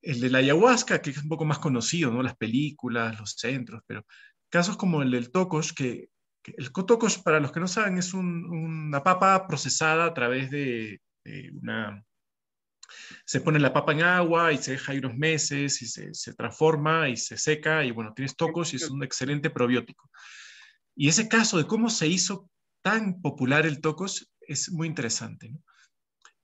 el de la ayahuasca, que es un poco más conocido, ¿no? Las películas, los centros, pero casos como el del Tocos que el cotocos, para los que no saben, es una papa procesada a través de, una... Se pone la papa en agua y se deja ahí unos meses y se, transforma y se seca y bueno, tienes tocos y es un excelente probiótico. Y ese caso de cómo se hizo tan popular el tocos es muy interesante.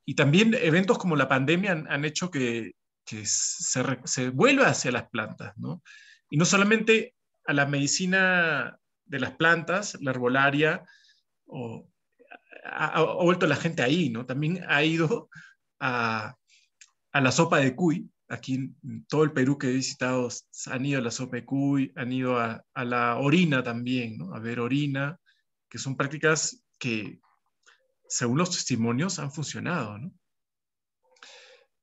Y también eventos como la pandemia han, hecho que, se, se, vuelva hacia las plantas, ¿no? Y no solamente a la medicina de las plantas, la arbolaria, o, ha, vuelto la gente ahí, ¿no? También ha ido a, la sopa de cuy. Aquí en todo el Perú que he visitado han ido a la sopa de cuy, han ido a, la orina también, ¿no? A ver orina, que son prácticas que, según los testimonios, han funcionado, ¿no?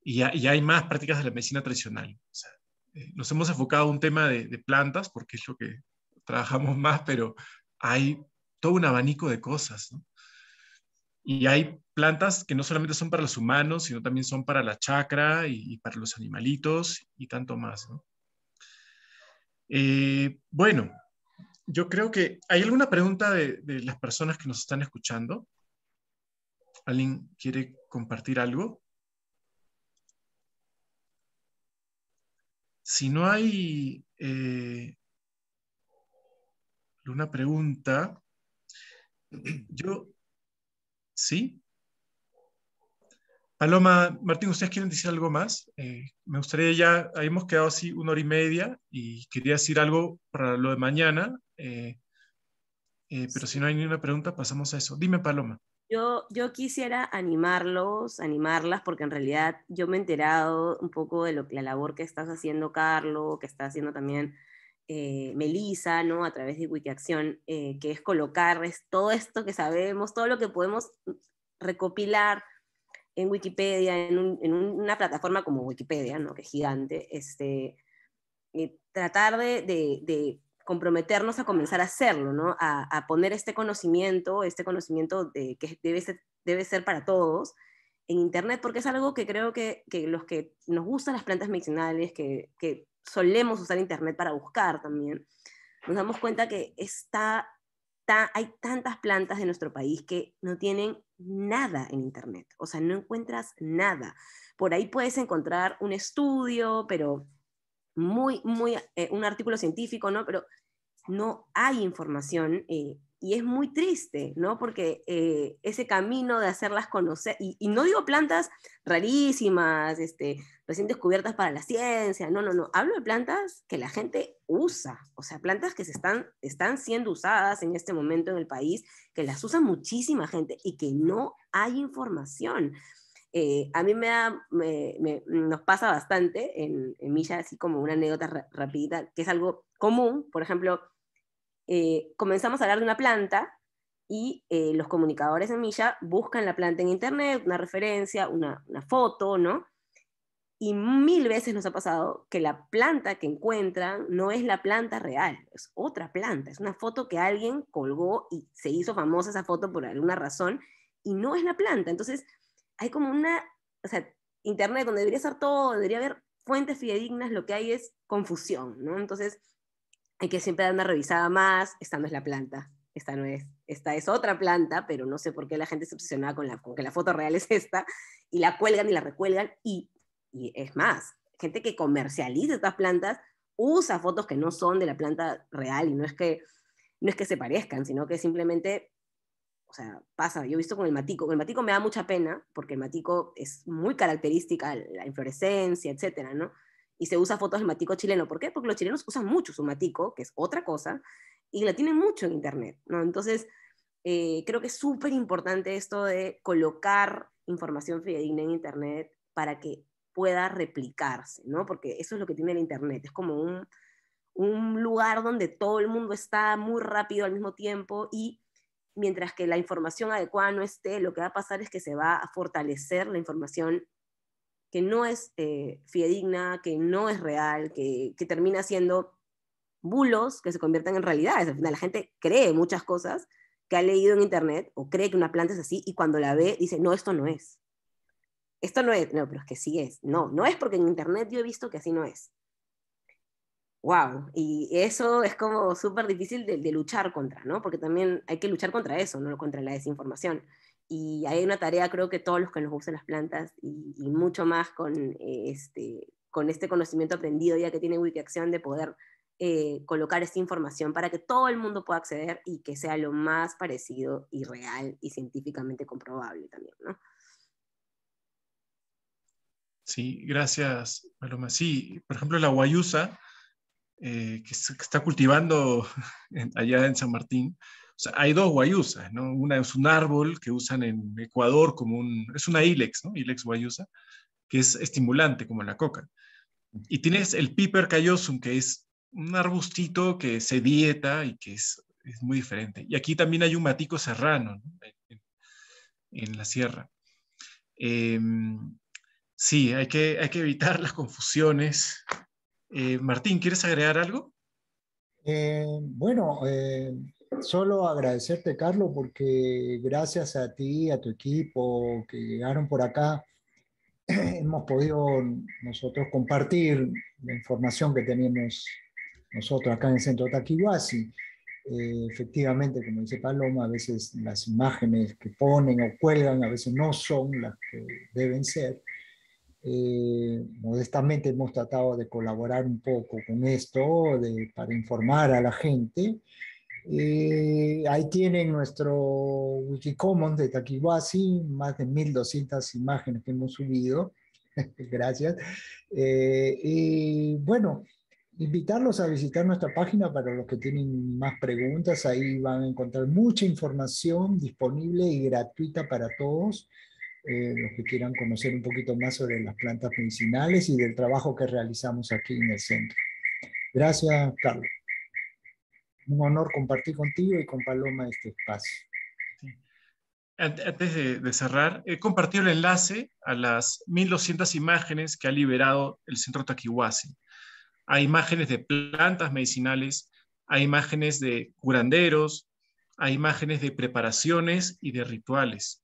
Y, hay más prácticas de la medicina tradicional. Eh, nos hemos enfocado a un tema de plantas, porque es lo que trabajamos más, pero hay todo un abanico de cosas. Y hay plantas que no solamente son para los humanos, sino también son para la chacra y, para los animalitos y tanto más. Eh, bueno, yo creo que hay alguna pregunta de, las personas que nos están escuchando. ¿Alguien quiere compartir algo? Si no hay eh, una pregunta. Yo, ¿sí? Paloma, Martín, ¿ustedes quieren decir algo más? Eh, me gustaría ya, ahí hemos quedado así una hora y media y quería decir algo para lo de mañana, eh, eh, pero si no hay ninguna pregunta, pasamos a eso. Dime, Paloma. Yo, yo, quisiera animarlos, animarlas, porque en realidad yo me he enterado un poco de lo, la labor que estás haciendo, Carlos, que está haciendo también eh, Melisa, ¿no? a través de Wikiacción, eh, que es colocar todo esto que sabemos, todo lo que podemos recopilar en Wikipedia, en, una plataforma como Wikipedia, ¿no? que es gigante, este, eh, tratar de, comprometernos a comenzar a hacerlo, ¿no? a, poner este conocimiento, este conocimiento de, que debe ser, para todos, en Internet, porque es algo que creo que, que los que nos gustan las plantas medicinales, que, que solemos usar Internet para buscar también, nos damos cuenta que está, hay tantas plantas de nuestro país que no tienen nada en Internet, o sea, no encuentras nada. Por ahí puedes encontrar un estudio, pero muy, muy, eh, un artículo científico, ¿no? Pero no hay información eh, y es muy triste, ¿no? Porque eh, ese camino de hacerlas conocer, y, no digo plantas rarísimas, este, recién descubiertas para la ciencia, no, no, no, hablo de plantas que la gente usa, o sea, plantas que se están, están siendo usadas en este momento en el país, que las usa muchísima gente y que no hay información. Eh, a mí me, da, nos pasa bastante en, en Milla, así como una anécdota rápida, que es algo común, por ejemplo, eh, comenzamos a hablar de una planta y eh, los comunicadores en Milla buscan la planta en internet, una referencia, una, una, foto, ¿no? Y mil veces nos ha pasado que la planta que encuentran no es la planta real, es otra planta, es una foto que alguien colgó y se hizo famosa esa foto por alguna razón y no es la planta. Entonces, hay como una, o sea, internet donde debería estar todo, debería haber fuentes fidedignas, lo que hay es confusión, ¿no? Entonces, hay que siempre dar una revisada más, esta no es la planta, esta no es, esta es otra planta, pero no sé por qué la gente se obsesionaba con, la, con que la foto real es esta, y la cuelgan y la recuelgan, y, y es más, gente que comercializa estas plantas usa fotos que no son de la planta real, y no es que, no es que se parezcan, sino que simplemente o sea, pasa, yo he visto con el matico, con el matico me da mucha pena, porque el matico es muy característica, la inflorescencia, etcétera, ¿no? y se usa fotos del matico chileno. ¿Por qué? Porque los chilenos usan mucho su matico, que es otra cosa, y la tienen mucho en Internet, ¿no? Entonces, eh, creo que es súper importante esto de colocar información fidedigna en Internet para que pueda replicarse, ¿no? Porque eso es lo que tiene el Internet, es como un, un lugar donde todo el mundo está muy rápido al mismo tiempo y mientras que la información adecuada no esté, lo que va a pasar es que se va a fortalecer la información que no es eh, fidedigna, que no es real, que, termina siendo bulos que se convierten en realidades. Al final la gente cree muchas cosas que ha leído en internet o cree que una planta es así y cuando la ve dice, no, esto no es. Esto no es, no, pero es que sí es. No, no es porque en internet yo he visto que así no es. Wow, y eso es como súper difícil de, luchar contra, ¿no? Porque también hay que luchar contra eso, no contra la desinformación y hay una tarea, creo que todos los que nos gustan las plantas y, mucho más con, eh, este, con este conocimiento aprendido ya que tiene Wikiacción de poder eh, colocar esta información para que todo el mundo pueda acceder y que sea lo más parecido y real y científicamente comprobable también, Sí, gracias, Paloma. Sí, por ejemplo, la guayusa, eh, que, se, está cultivando allá en San Martín, hay dos guayusas, ¿no? Una es un árbol que usan en Ecuador como un, es una ilex, ¿no? Ilex guayusa, que es estimulante como la coca. Y tienes el Piper callosum, que es un arbustito que se dieta y que es, muy diferente. Y aquí también hay un matico serrano ¿no? en, la sierra. Em, sí, hay que, hay que evitar las confusiones. Eh, Martín, ¿quieres agregar algo? Eh, bueno, eh, solo agradecerte, Carlos, porque gracias a ti, a tu equipo que llegaron por acá, hemos podido nosotros compartir la información que tenemos nosotros acá en el centro Taquihuasi. Eh, efectivamente, como dice Paloma, a veces las imágenes que ponen o cuelgan a veces no son las que deben ser. Eh, modestamente hemos tratado de colaborar un poco con esto para informar a la gente eh, ahí tienen nuestro Wikicommons de Takiwasi, más de 1200 imágenes que hemos subido. Gracias. Eh, y bueno, invitarlos a visitar nuestra página para los que tienen más preguntas. Ahí van a encontrar mucha información disponible y gratuita para todos. Eh, los que quieran conocer un poquito más sobre las plantas medicinales y del trabajo que realizamos aquí en el centro. Gracias, Carlos un honor compartir contigo y con Paloma este espacio. Antes de, cerrar, he compartido el enlace a las 1.200 imágenes que ha liberado el Centro Taquihuasi. Hay imágenes de plantas medicinales, hay imágenes de curanderos, hay imágenes de preparaciones y de rituales.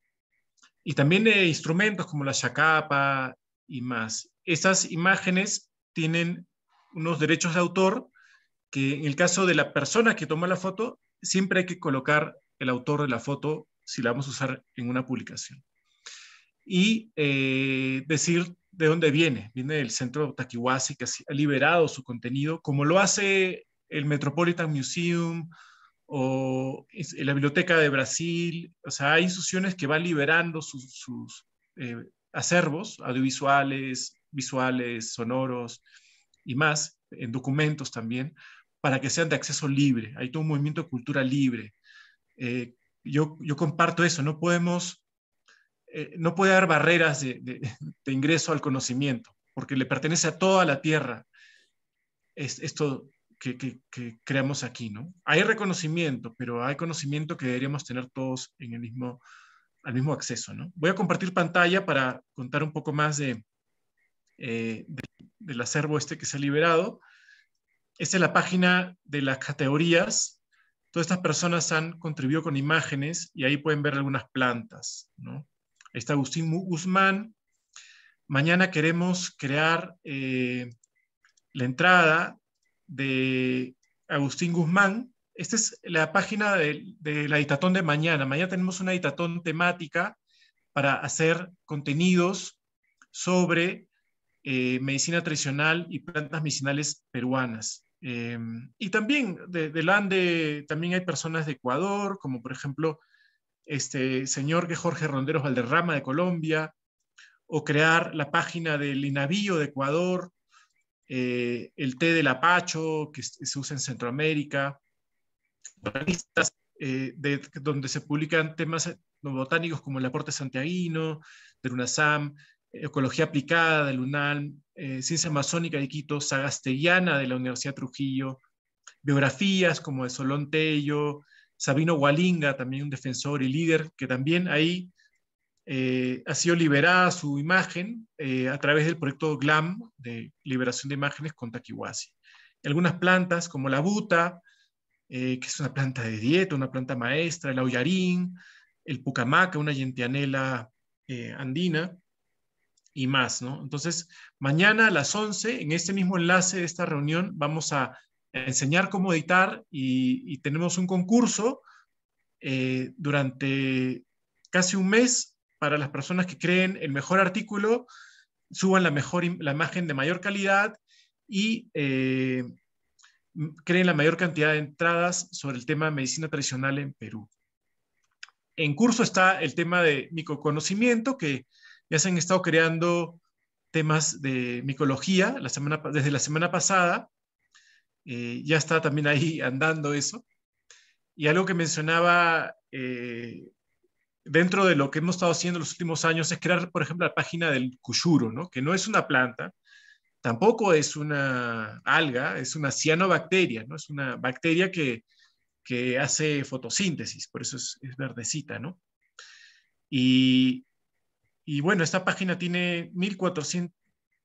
Y también de instrumentos como la chacapa y más. Estas imágenes tienen unos derechos de autor que en el caso de la persona que toma la foto, siempre hay que colocar el autor de la foto si la vamos a usar en una publicación. Y eh, decir de dónde viene. Viene del centro Takiwasi, que ha liberado su contenido, como lo hace el Metropolitan Museum o la Biblioteca de Brasil. O sea, hay instituciones que van liberando sus, eh, acervos audiovisuales, visuales, sonoros y más, en documentos también, para que sean de acceso libre. Hay todo un movimiento de cultura libre. Eh, yo, comparto eso, no podemos, eh, no puede haber barreras de, ingreso al conocimiento, porque le pertenece a toda la tierra es, esto que, creamos aquí, ¿no? Hay reconocimiento, pero hay conocimiento que deberíamos tener todos en el mismo, al mismo acceso, ¿no? Voy a compartir pantalla para contar un poco más eh, del acervo este que se ha liberado. Esta es la página de las categorías. Todas estas personas han contribuido con imágenes y ahí pueden ver algunas plantas. ¿no? Ahí está Agustín Guzmán. Mañana queremos crear eh, la entrada de Agustín Guzmán. Esta es la página del la editatón de mañana. Mañana tenemos una editatón temática para hacer contenidos sobre eh, medicina tradicional y plantas medicinales peruanas. Eh, y también de, del también hay personas de Ecuador, como por ejemplo este señor que Jorge Ronderos Valderrama de Colombia, o crear la página del Inavío de Ecuador, eh, el té del apacho que se usa en Centroamérica, de, donde se publican temas botánicos como el aporte santiaguino, de UNASAM, Ecología Aplicada de UNAM, eh, Ciencia Amazónica de Quito, Sagastellana de la Universidad Trujillo, biografías como de Solón Tello, Sabino Hualinga, también un defensor y líder, que también ahí eh, ha sido liberada su imagen eh, a través del proyecto GLAM de liberación de imágenes con Takiwasi. Algunas plantas como la buta, que es una planta de dieta, una planta maestra, el aullarín, el pucamaca, una yentianela andina, y más, ¿no? Entonces, mañana a las 11, en este mismo enlace de esta reunión, vamos a enseñar cómo editar y, tenemos un concurso eh, durante casi un mes para las personas que creen el mejor artículo, suban la, mejor, la imagen de mayor calidad y eh, creen la mayor cantidad de entradas sobre el tema de medicina tradicional en Perú. En curso está el tema de micoconocimiento, que ya se han estado creando temas de micología la semana, desde la semana pasada. Eh, ya está también ahí andando eso. Y algo que mencionaba eh, dentro de lo que hemos estado haciendo los últimos años es crear, por ejemplo, la página del cuyuro, ¿no? que no es una planta, tampoco es una alga, es una cianobacteria, ¿no? es una bacteria que, que hace fotosíntesis, por eso es, es verdecita. ¿no? Y y bueno, esta página tiene 1.400,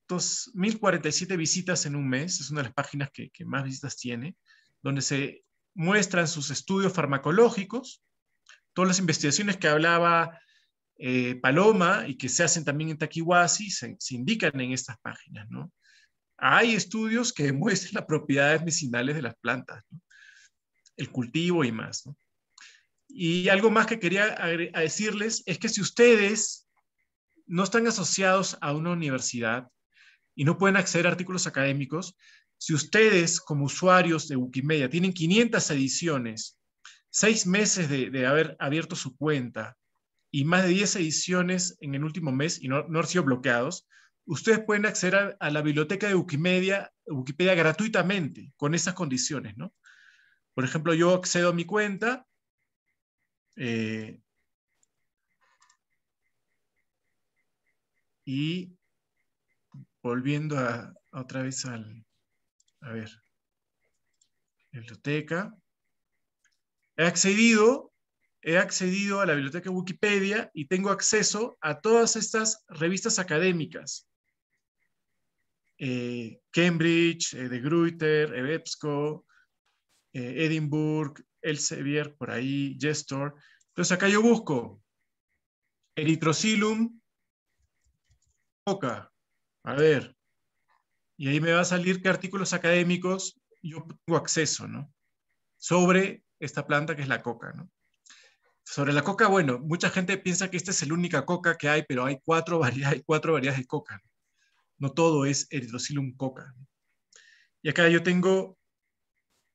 1.047 visitas en un mes, es una de las páginas que, más visitas tiene, donde se muestran sus estudios farmacológicos, todas las investigaciones que hablaba eh, Paloma y que se hacen también en Takiwasi, se, indican en estas páginas, ¿no? Hay estudios que demuestran las propiedades medicinales de las plantas, el cultivo y más. ¿no? Y algo más que quería decirles es que si ustedes no están asociados a una universidad y no pueden acceder a artículos académicos, si ustedes como usuarios de Wikimedia tienen 500 ediciones, seis meses de, haber abierto su cuenta y más de 10 ediciones en el último mes y no, no han sido bloqueados, ustedes pueden acceder a, la biblioteca de Wikimedia, Wikipedia gratuitamente con esas condiciones, ¿no? Por ejemplo, yo accedo a mi cuenta, eh, Y volviendo a, otra vez al, a ver, biblioteca. He accedido, he accedido a la biblioteca Wikipedia y tengo acceso a todas estas revistas académicas. Eh, Cambridge, eh, De Gruyter, EBSCO, eh, Edinburgh, Elsevier, por ahí, Gestor. Entonces acá yo busco Eritrocilum, coca. A ver. Y ahí me va a salir qué artículos académicos yo tengo acceso, ¿no? Sobre esta planta que es la coca, ¿no? Sobre la coca, bueno, mucha gente piensa que esta es la única coca que hay, pero hay cuatro variedades, cuatro de coca. No, todo es Erythroxylum coca. Y acá yo tengo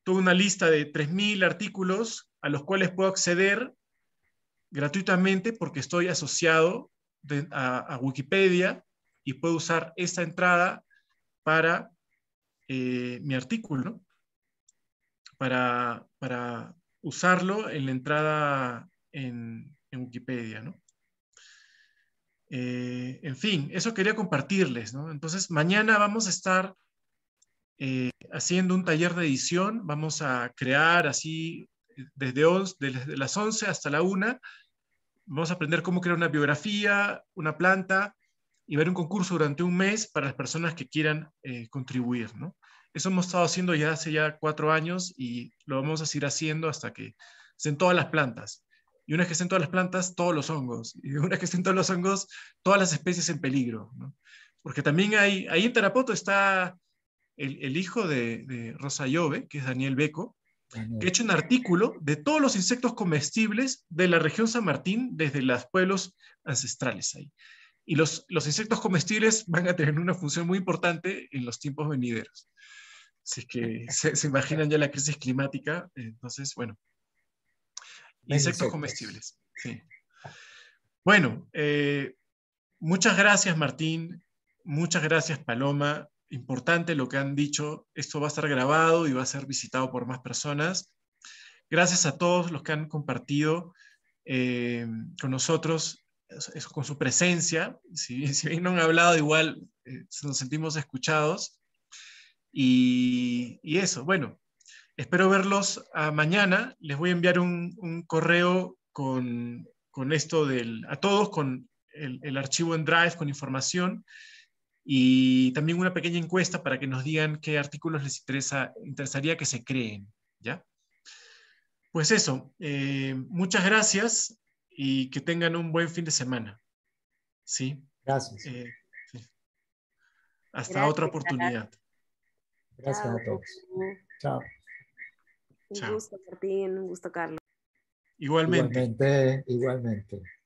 toda una lista de 3.000 artículos a los cuales puedo acceder gratuitamente porque estoy asociado a, Wikipedia y puedo usar esta entrada para eh, mi artículo, ¿no? para, usarlo en la entrada en, Wikipedia. ¿no? Eh, en fin, eso quería compartirles. ¿no? Entonces, mañana vamos a estar eh, haciendo un taller de edición. Vamos a crear así desde, desde las 11 hasta la 1. Vamos a aprender cómo crear una biografía, una planta, y ver un concurso durante un mes para las personas que quieran eh, contribuir, ¿no? Eso hemos estado haciendo ya hace ya cuatro años y lo vamos a seguir haciendo hasta que estén todas las plantas. Y una vez que estén todas las plantas, todos los hongos. Y una vez que estén todos los hongos, todas las especies en peligro. Porque también hay, ahí en Tarapoto está el, hijo de, Rosa Llove, que es Daniel Beco, que ha hecho un artículo de todos los insectos comestibles de la región San Martín desde los pueblos ancestrales ahí. Y los, insectos comestibles van a tener una función muy importante en los tiempos venideros. Así que se, imaginan ya la crisis climática, entonces, bueno, insectos, comestibles. Sí. Bueno, eh, muchas gracias Martín, muchas gracias Paloma, importante lo que han dicho, esto va a estar grabado y va a ser visitado por más personas. Gracias a todos los que han compartido eh, con nosotros con su presencia, si, bien no han hablado, igual eh, nos sentimos escuchados. Y, eso, bueno, espero verlos ah, mañana. Les voy a enviar un, correo con, esto del, a todos, con el, archivo en Drive, con información y también una pequeña encuesta para que nos digan qué artículos les interesaría que se creen, ¿ya? Pues eso, eh, muchas gracias y que tengan un buen fin de semana. ¿Sí? Gracias. Eh, Hasta otra oportunidad. Gracias a todos. Chao. Un gusto, Martín. Un gusto, Carlos. Igualmente, igualmente.